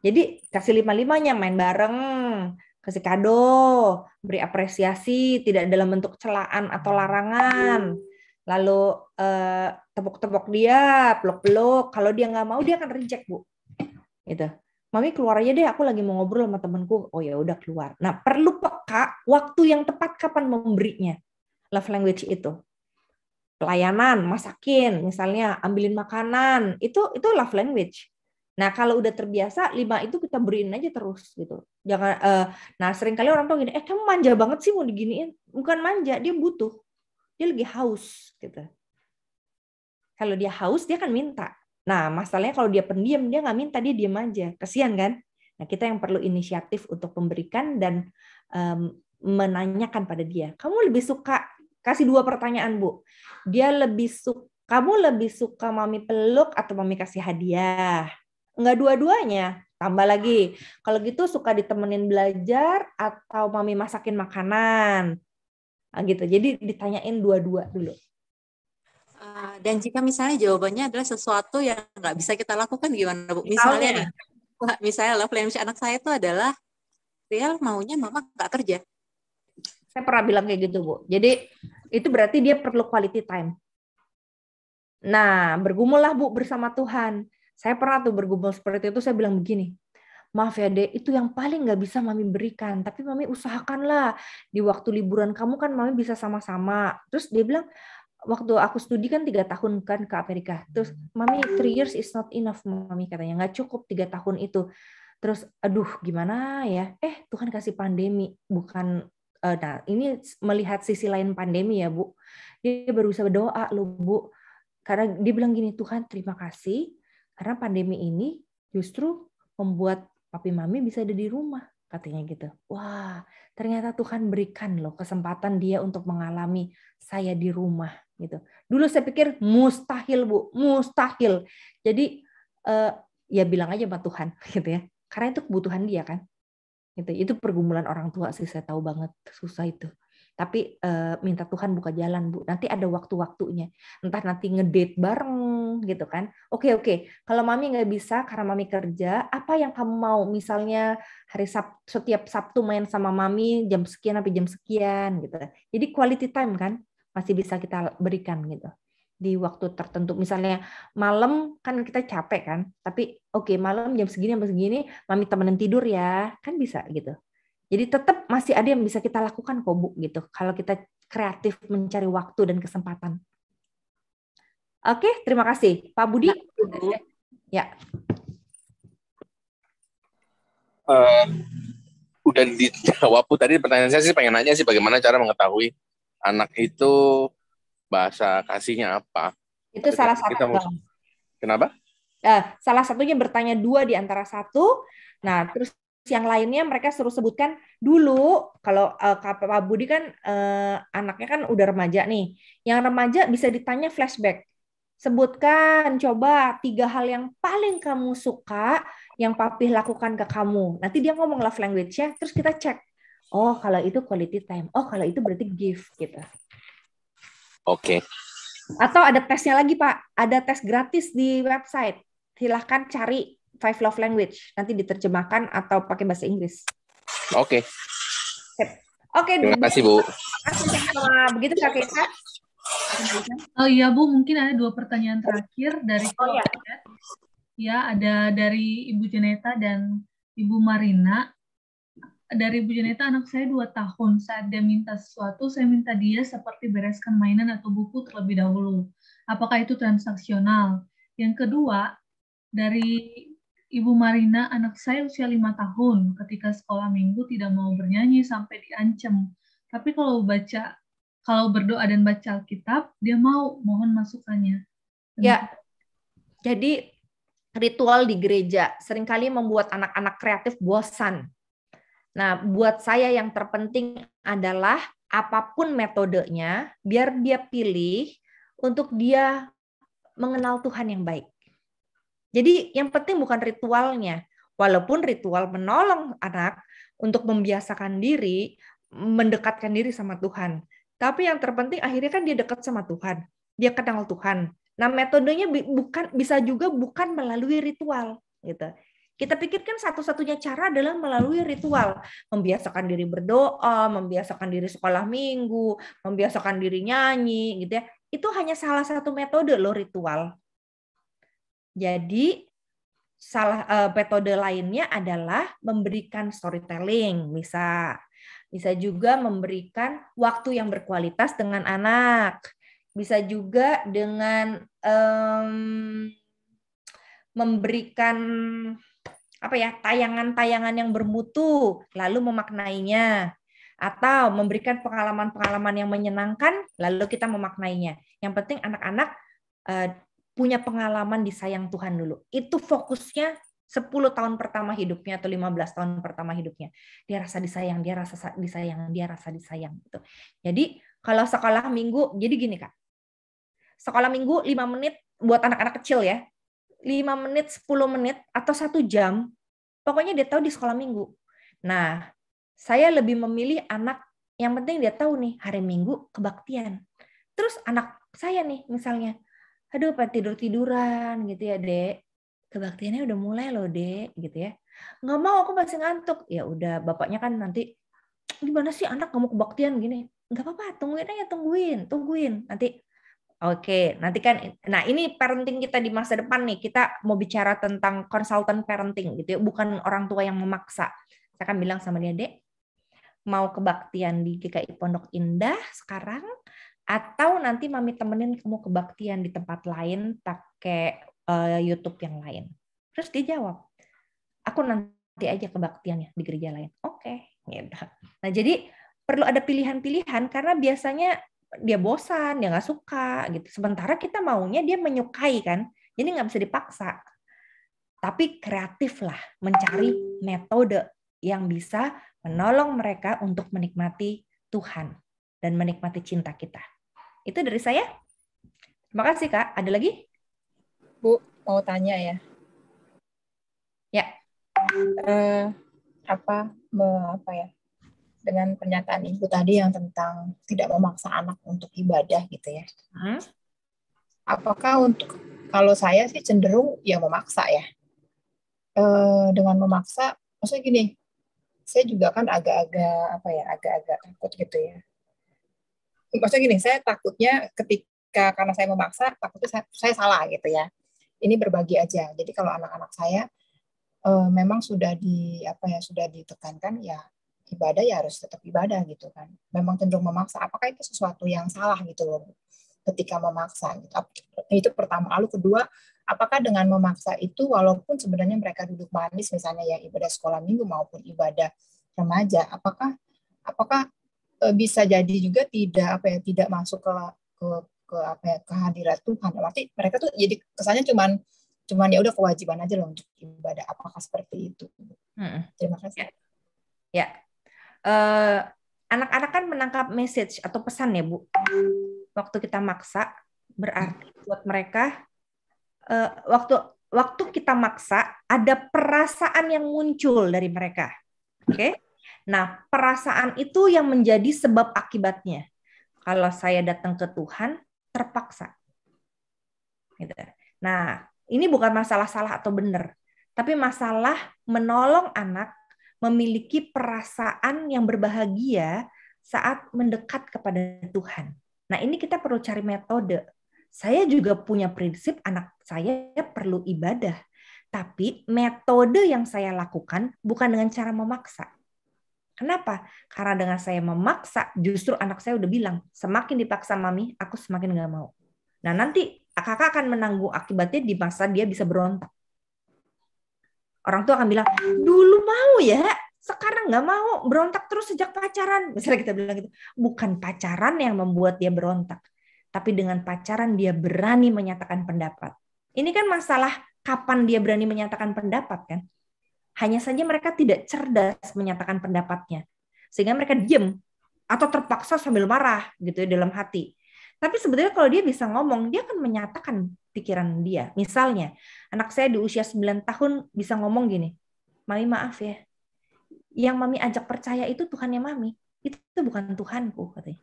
Jadi kasih lima limanya, main bareng, kasih kado, beri apresiasi, tidak dalam bentuk celaan atau larangan. Lalu eh, tepuk-tepuk dia, peluk-peluk. Kalau dia nggak mau, dia akan reject, Bu. Gitu mami keluar aja deh aku lagi mau ngobrol sama temanku oh ya udah keluar nah perlu peka waktu yang tepat kapan memberinya love language itu pelayanan masakin misalnya ambilin makanan itu itu love language nah kalau udah terbiasa lima itu kita beriin aja terus gitu jangan uh, nah kali orang tua gini eh kamu manja banget sih mau diginiin bukan manja dia butuh dia lagi haus gitu kalau dia haus dia akan minta Nah, masalahnya kalau dia pendiam, dia nggak minta, dia diam aja. kesian kan? Nah, kita yang perlu inisiatif untuk memberikan dan um, menanyakan pada dia. Kamu lebih suka kasih dua pertanyaan, Bu. Dia lebih suka kamu lebih suka mami peluk atau mami kasih hadiah? Enggak dua-duanya. Tambah lagi, kalau gitu suka ditemenin belajar atau mami masakin makanan. Nah, gitu. Jadi ditanyain dua-dua dulu. Eh, dan jika misalnya jawabannya adalah sesuatu yang nggak bisa kita lakukan gimana bu misalnya nih misalnya love language anak saya itu adalah real maunya mama nggak kerja saya pernah bilang kayak gitu bu jadi itu berarti dia perlu quality time nah bergumul lah bu bersama Tuhan saya pernah tuh bergumul seperti itu saya bilang begini maaf ya deh itu yang paling gak bisa mami berikan tapi mami usahakanlah di waktu liburan kamu kan mami bisa sama-sama terus dia bilang waktu aku studi kan tiga tahun kan ke Amerika. Terus mami three years is not enough mami katanya nggak cukup tiga tahun itu. Terus aduh gimana ya? Eh Tuhan kasih pandemi bukan uh, nah ini melihat sisi lain pandemi ya bu. Dia berusaha berdoa lo bu. Karena dia bilang gini Tuhan terima kasih karena pandemi ini justru membuat papi mami bisa ada di rumah katanya gitu. Wah, ternyata Tuhan berikan loh kesempatan dia untuk mengalami saya di rumah gitu. Dulu saya pikir mustahil, Bu, mustahil. Jadi eh, ya bilang aja sama Tuhan gitu ya. Karena itu kebutuhan dia kan. Gitu. Itu pergumulan orang tua sih saya tahu banget susah itu tapi eh, minta Tuhan buka jalan bu nanti ada waktu-waktunya entah nanti ngedate bareng gitu kan oke oke kalau mami nggak bisa karena mami kerja apa yang kamu mau misalnya hari Sab setiap Sabtu main sama mami jam sekian sampai jam sekian gitu jadi quality time kan masih bisa kita berikan gitu di waktu tertentu. Misalnya malam kan kita capek kan, tapi oke okay, malam jam segini jam segini mami temenin tidur ya, kan bisa gitu. Jadi tetap masih ada yang bisa kita lakukan kok Bu gitu. Kalau kita kreatif mencari waktu dan kesempatan. Oke, terima kasih. Pak Budi. Nah, ya. Uh, udah dijawab Bu tadi pertanyaan saya sih pengen nanya sih bagaimana cara mengetahui anak itu bahasa kasihnya apa? Itu Tapi salah satu. Kenapa? Uh, salah satunya bertanya dua di antara satu. Nah, terus yang lainnya mereka suruh sebutkan dulu kalau uh, Pak Budi kan uh, anaknya kan udah remaja nih. Yang remaja bisa ditanya flashback. Sebutkan coba tiga hal yang paling kamu suka yang papi lakukan ke kamu. Nanti dia ngomong love language ya terus kita cek. Oh, kalau itu quality time. Oh, kalau itu berarti gift gitu. Oke. Okay. Atau ada tesnya lagi, Pak. Ada tes gratis di website. Silahkan cari Five Love Language. Nanti diterjemahkan atau pakai bahasa Inggris. Oke. Okay. Oke. Okay, Terima kasih Bu. Begitu Kak Kesa. Oh iya Bu, mungkin ada dua pertanyaan terakhir dari Oh iya. Ya, ada dari Ibu Jeneta dan Ibu Marina. Dari Ibu Jeneta, anak saya dua tahun. Saat dia minta sesuatu, saya minta dia seperti bereskan mainan atau buku terlebih dahulu. Apakah itu transaksional? Yang kedua, dari Ibu Marina, anak saya usia lima tahun, ketika sekolah minggu tidak mau bernyanyi sampai diancam. Tapi kalau baca, kalau berdoa dan baca Alkitab, dia mau, mohon masukannya. Tentu. Ya, jadi ritual di gereja seringkali membuat anak-anak kreatif bosan. Nah, buat saya yang terpenting adalah apapun metodenya, biar dia pilih untuk dia mengenal Tuhan yang baik. Jadi yang penting bukan ritualnya, walaupun ritual menolong anak untuk membiasakan diri, mendekatkan diri sama Tuhan. Tapi yang terpenting akhirnya kan dia dekat sama Tuhan, dia kenal Tuhan. Nah metodenya bukan bisa juga bukan melalui ritual gitu. Kita pikirkan satu-satunya cara adalah melalui ritual, membiasakan diri berdoa, membiasakan diri sekolah minggu, membiasakan diri nyanyi gitu ya. Itu hanya salah satu metode loh ritual jadi salah uh, metode lainnya adalah memberikan storytelling bisa bisa juga memberikan waktu yang berkualitas dengan anak bisa juga dengan um, memberikan apa ya tayangan-tayangan yang bermutu lalu memaknainya atau memberikan pengalaman-pengalaman yang menyenangkan lalu kita memaknainya yang penting anak-anak eh, punya pengalaman disayang Tuhan dulu. Itu fokusnya 10 tahun pertama hidupnya atau 15 tahun pertama hidupnya. Dia rasa disayang, dia rasa disayang, dia rasa disayang gitu. Jadi kalau sekolah minggu jadi gini Kak. Sekolah minggu 5 menit buat anak-anak kecil ya. 5 menit, 10 menit atau satu jam, pokoknya dia tahu di sekolah minggu. Nah, saya lebih memilih anak yang penting dia tahu nih hari minggu kebaktian. Terus anak saya nih misalnya aduh apa tidur tiduran gitu ya dek kebaktiannya udah mulai loh dek gitu ya nggak mau aku masih ngantuk ya udah bapaknya kan nanti gimana sih anak kamu kebaktian gini nggak apa-apa tungguin aja tungguin tungguin nanti Oke, nanti kan, nah ini parenting kita di masa depan nih, kita mau bicara tentang konsultan parenting gitu ya, bukan orang tua yang memaksa. Saya kan bilang sama dia, dek, mau kebaktian di GKI Pondok Indah sekarang, atau nanti mami temenin kamu kebaktian di tempat lain pakai uh, eh, YouTube yang lain. Terus dia jawab, aku nanti aja kebaktiannya di gereja lain. Oke, okay. gitu. Nah jadi perlu ada pilihan-pilihan karena biasanya dia bosan, dia nggak suka gitu. Sementara kita maunya dia menyukai kan, jadi nggak bisa dipaksa. Tapi kreatif lah, mencari metode yang bisa menolong mereka untuk menikmati Tuhan dan menikmati cinta kita itu dari saya. Terima kasih, Kak. Ada lagi? Bu, mau tanya ya. Ya. Uh, apa, me, apa ya, dengan pernyataan Ibu tadi yang tentang tidak memaksa anak untuk ibadah gitu ya. Hmm? Apakah untuk, kalau saya sih cenderung ya memaksa ya. Uh, dengan memaksa, maksudnya gini, saya juga kan agak-agak apa ya agak-agak takut gitu ya maksudnya gini saya takutnya ketika karena saya memaksa takutnya saya, saya salah gitu ya ini berbagi aja jadi kalau anak-anak saya e, memang sudah di apa ya sudah ditekankan ya ibadah ya harus tetap ibadah gitu kan memang cenderung memaksa apakah itu sesuatu yang salah gitu loh ketika memaksa gitu itu pertama lalu kedua apakah dengan memaksa itu walaupun sebenarnya mereka duduk manis misalnya ya ibadah sekolah minggu maupun ibadah remaja apakah apakah E, bisa jadi juga tidak apa ya tidak masuk ke ke, ke apa ya kehadiran Tuhan. Berarti mereka tuh jadi kesannya cuman cuman ya udah kewajiban aja loh untuk ibadah. Apakah seperti itu? Hmm. Terima kasih. Ya. ya. Uh, anak-anak kan menangkap message atau pesan ya Bu. Waktu kita maksa berarti buat mereka uh, waktu waktu kita maksa ada perasaan yang muncul dari mereka. Oke. Okay? Nah, perasaan itu yang menjadi sebab akibatnya. Kalau saya datang ke Tuhan, terpaksa. Gitu. Nah, ini bukan masalah salah atau benar, tapi masalah menolong anak memiliki perasaan yang berbahagia saat mendekat kepada Tuhan. Nah, ini kita perlu cari metode. Saya juga punya prinsip anak saya perlu ibadah. Tapi metode yang saya lakukan bukan dengan cara memaksa Kenapa? Karena dengan saya memaksa, justru anak saya udah bilang, semakin dipaksa mami, aku semakin gak mau. Nah nanti kakak akan menanggung akibatnya di masa dia bisa berontak. Orang tua akan bilang, dulu mau ya, sekarang nggak mau berontak terus sejak pacaran. Misalnya kita bilang gitu, bukan pacaran yang membuat dia berontak, tapi dengan pacaran dia berani menyatakan pendapat. Ini kan masalah kapan dia berani menyatakan pendapat kan? Hanya saja mereka tidak cerdas menyatakan pendapatnya. Sehingga mereka diem atau terpaksa sambil marah gitu ya dalam hati. Tapi sebetulnya kalau dia bisa ngomong, dia akan menyatakan pikiran dia. Misalnya, anak saya di usia 9 tahun bisa ngomong gini, Mami maaf ya, yang Mami ajak percaya itu Tuhan Tuhannya Mami, itu bukan Tuhanku. Katanya.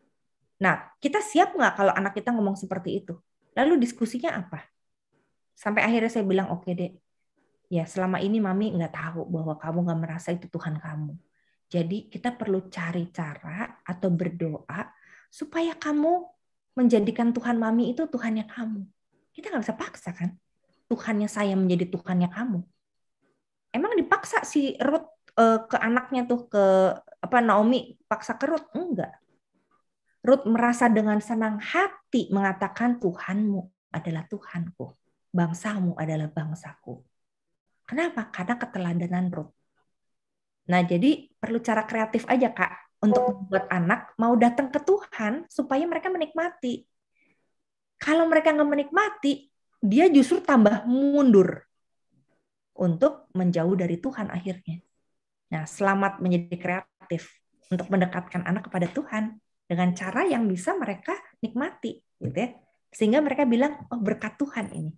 Nah, kita siap nggak kalau anak kita ngomong seperti itu? Lalu diskusinya apa? Sampai akhirnya saya bilang, oke okay, dek, ya selama ini mami nggak tahu bahwa kamu nggak merasa itu Tuhan kamu. Jadi kita perlu cari cara atau berdoa supaya kamu menjadikan Tuhan mami itu Tuhannya kamu. Kita nggak bisa paksa kan? Tuhannya saya menjadi Tuhannya kamu. Emang dipaksa si Ruth eh, ke anaknya tuh ke apa Naomi paksa ke Ruth? Enggak. Ruth merasa dengan senang hati mengatakan Tuhanmu adalah Tuhanku, bangsamu adalah bangsaku Kenapa? Karena keteladanan Ruth. Nah, jadi perlu cara kreatif aja, Kak, untuk membuat anak mau datang ke Tuhan supaya mereka menikmati. Kalau mereka nggak menikmati, dia justru tambah mundur untuk menjauh dari Tuhan akhirnya. Nah, selamat menjadi kreatif untuk mendekatkan anak kepada Tuhan dengan cara yang bisa mereka nikmati, gitu ya. Sehingga mereka bilang, oh berkat Tuhan ini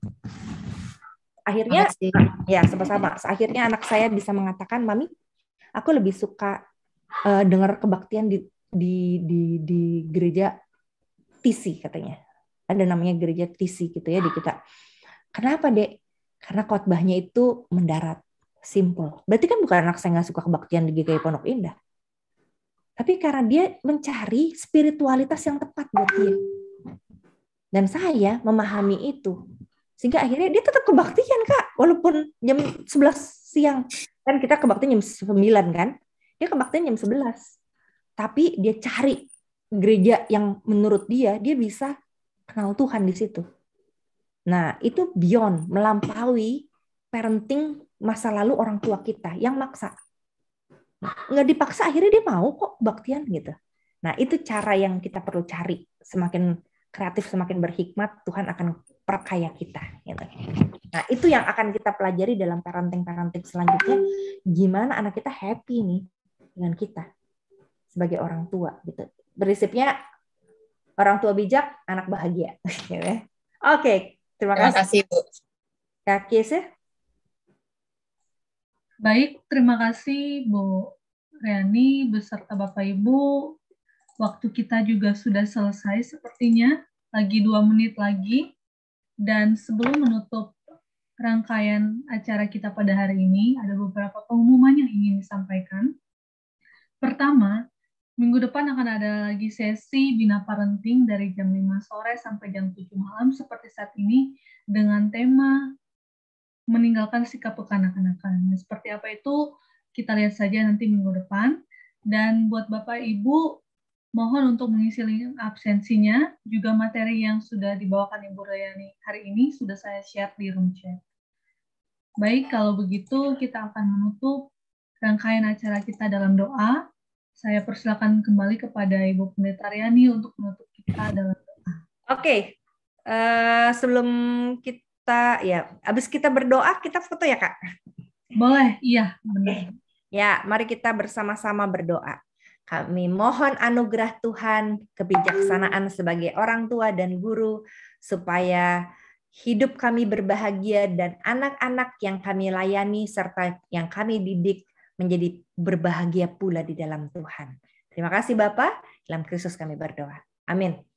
akhirnya ya sama-sama akhirnya anak saya bisa mengatakan mami aku lebih suka uh, dengar kebaktian di di di di gereja TC katanya ada namanya gereja TC gitu ya di kita kenapa dek karena khotbahnya itu mendarat simple berarti kan bukan anak saya nggak suka kebaktian di GKI Pondok Indah tapi karena dia mencari spiritualitas yang tepat buat dia dan saya memahami itu sehingga akhirnya dia tetap kebaktian kak walaupun jam 11 siang kan kita kebaktian jam 9 kan dia kebaktian jam 11 tapi dia cari gereja yang menurut dia dia bisa kenal Tuhan di situ nah itu beyond melampaui parenting masa lalu orang tua kita yang maksa nggak dipaksa akhirnya dia mau kok baktian gitu nah itu cara yang kita perlu cari semakin kreatif semakin berhikmat Tuhan akan perkaya kita. Gitu. Nah itu yang akan kita pelajari dalam parenting-parenting selanjutnya, gimana anak kita happy nih dengan kita sebagai orang tua gitu. Prinsipnya orang tua bijak, anak bahagia. Gitu ya. Oke, okay, terima, terima kasih. kasih Bu. Kak ya? Baik, terima kasih Bu Riani beserta Bapak Ibu. Waktu kita juga sudah selesai sepertinya, lagi dua menit lagi. Dan sebelum menutup rangkaian acara kita pada hari ini, ada beberapa pengumuman yang ingin disampaikan. Pertama, minggu depan akan ada lagi sesi Bina Parenting dari jam 5 sore sampai jam 7 malam seperti saat ini dengan tema meninggalkan sikap kekanak-kanakan. Nah, seperti apa itu kita lihat saja nanti minggu depan. Dan buat Bapak Ibu Mohon untuk mengisi link absensinya, juga materi yang sudah dibawakan Ibu Rayani hari ini sudah saya share di room chat. Baik, kalau begitu kita akan menutup rangkaian acara kita dalam doa. Saya persilakan kembali kepada Ibu Pendeta Riani untuk menutup kita dalam doa. Oke, okay. uh, eh, sebelum kita, ya, habis kita berdoa, kita foto ya, Kak? Boleh, iya. Benar. Okay. Ya, mari kita bersama-sama berdoa. Kami mohon anugerah Tuhan, kebijaksanaan sebagai orang tua dan guru, supaya hidup kami berbahagia dan anak-anak yang kami layani serta yang kami didik menjadi berbahagia pula di dalam Tuhan. Terima kasih Bapak, dalam Kristus kami berdoa. Amin.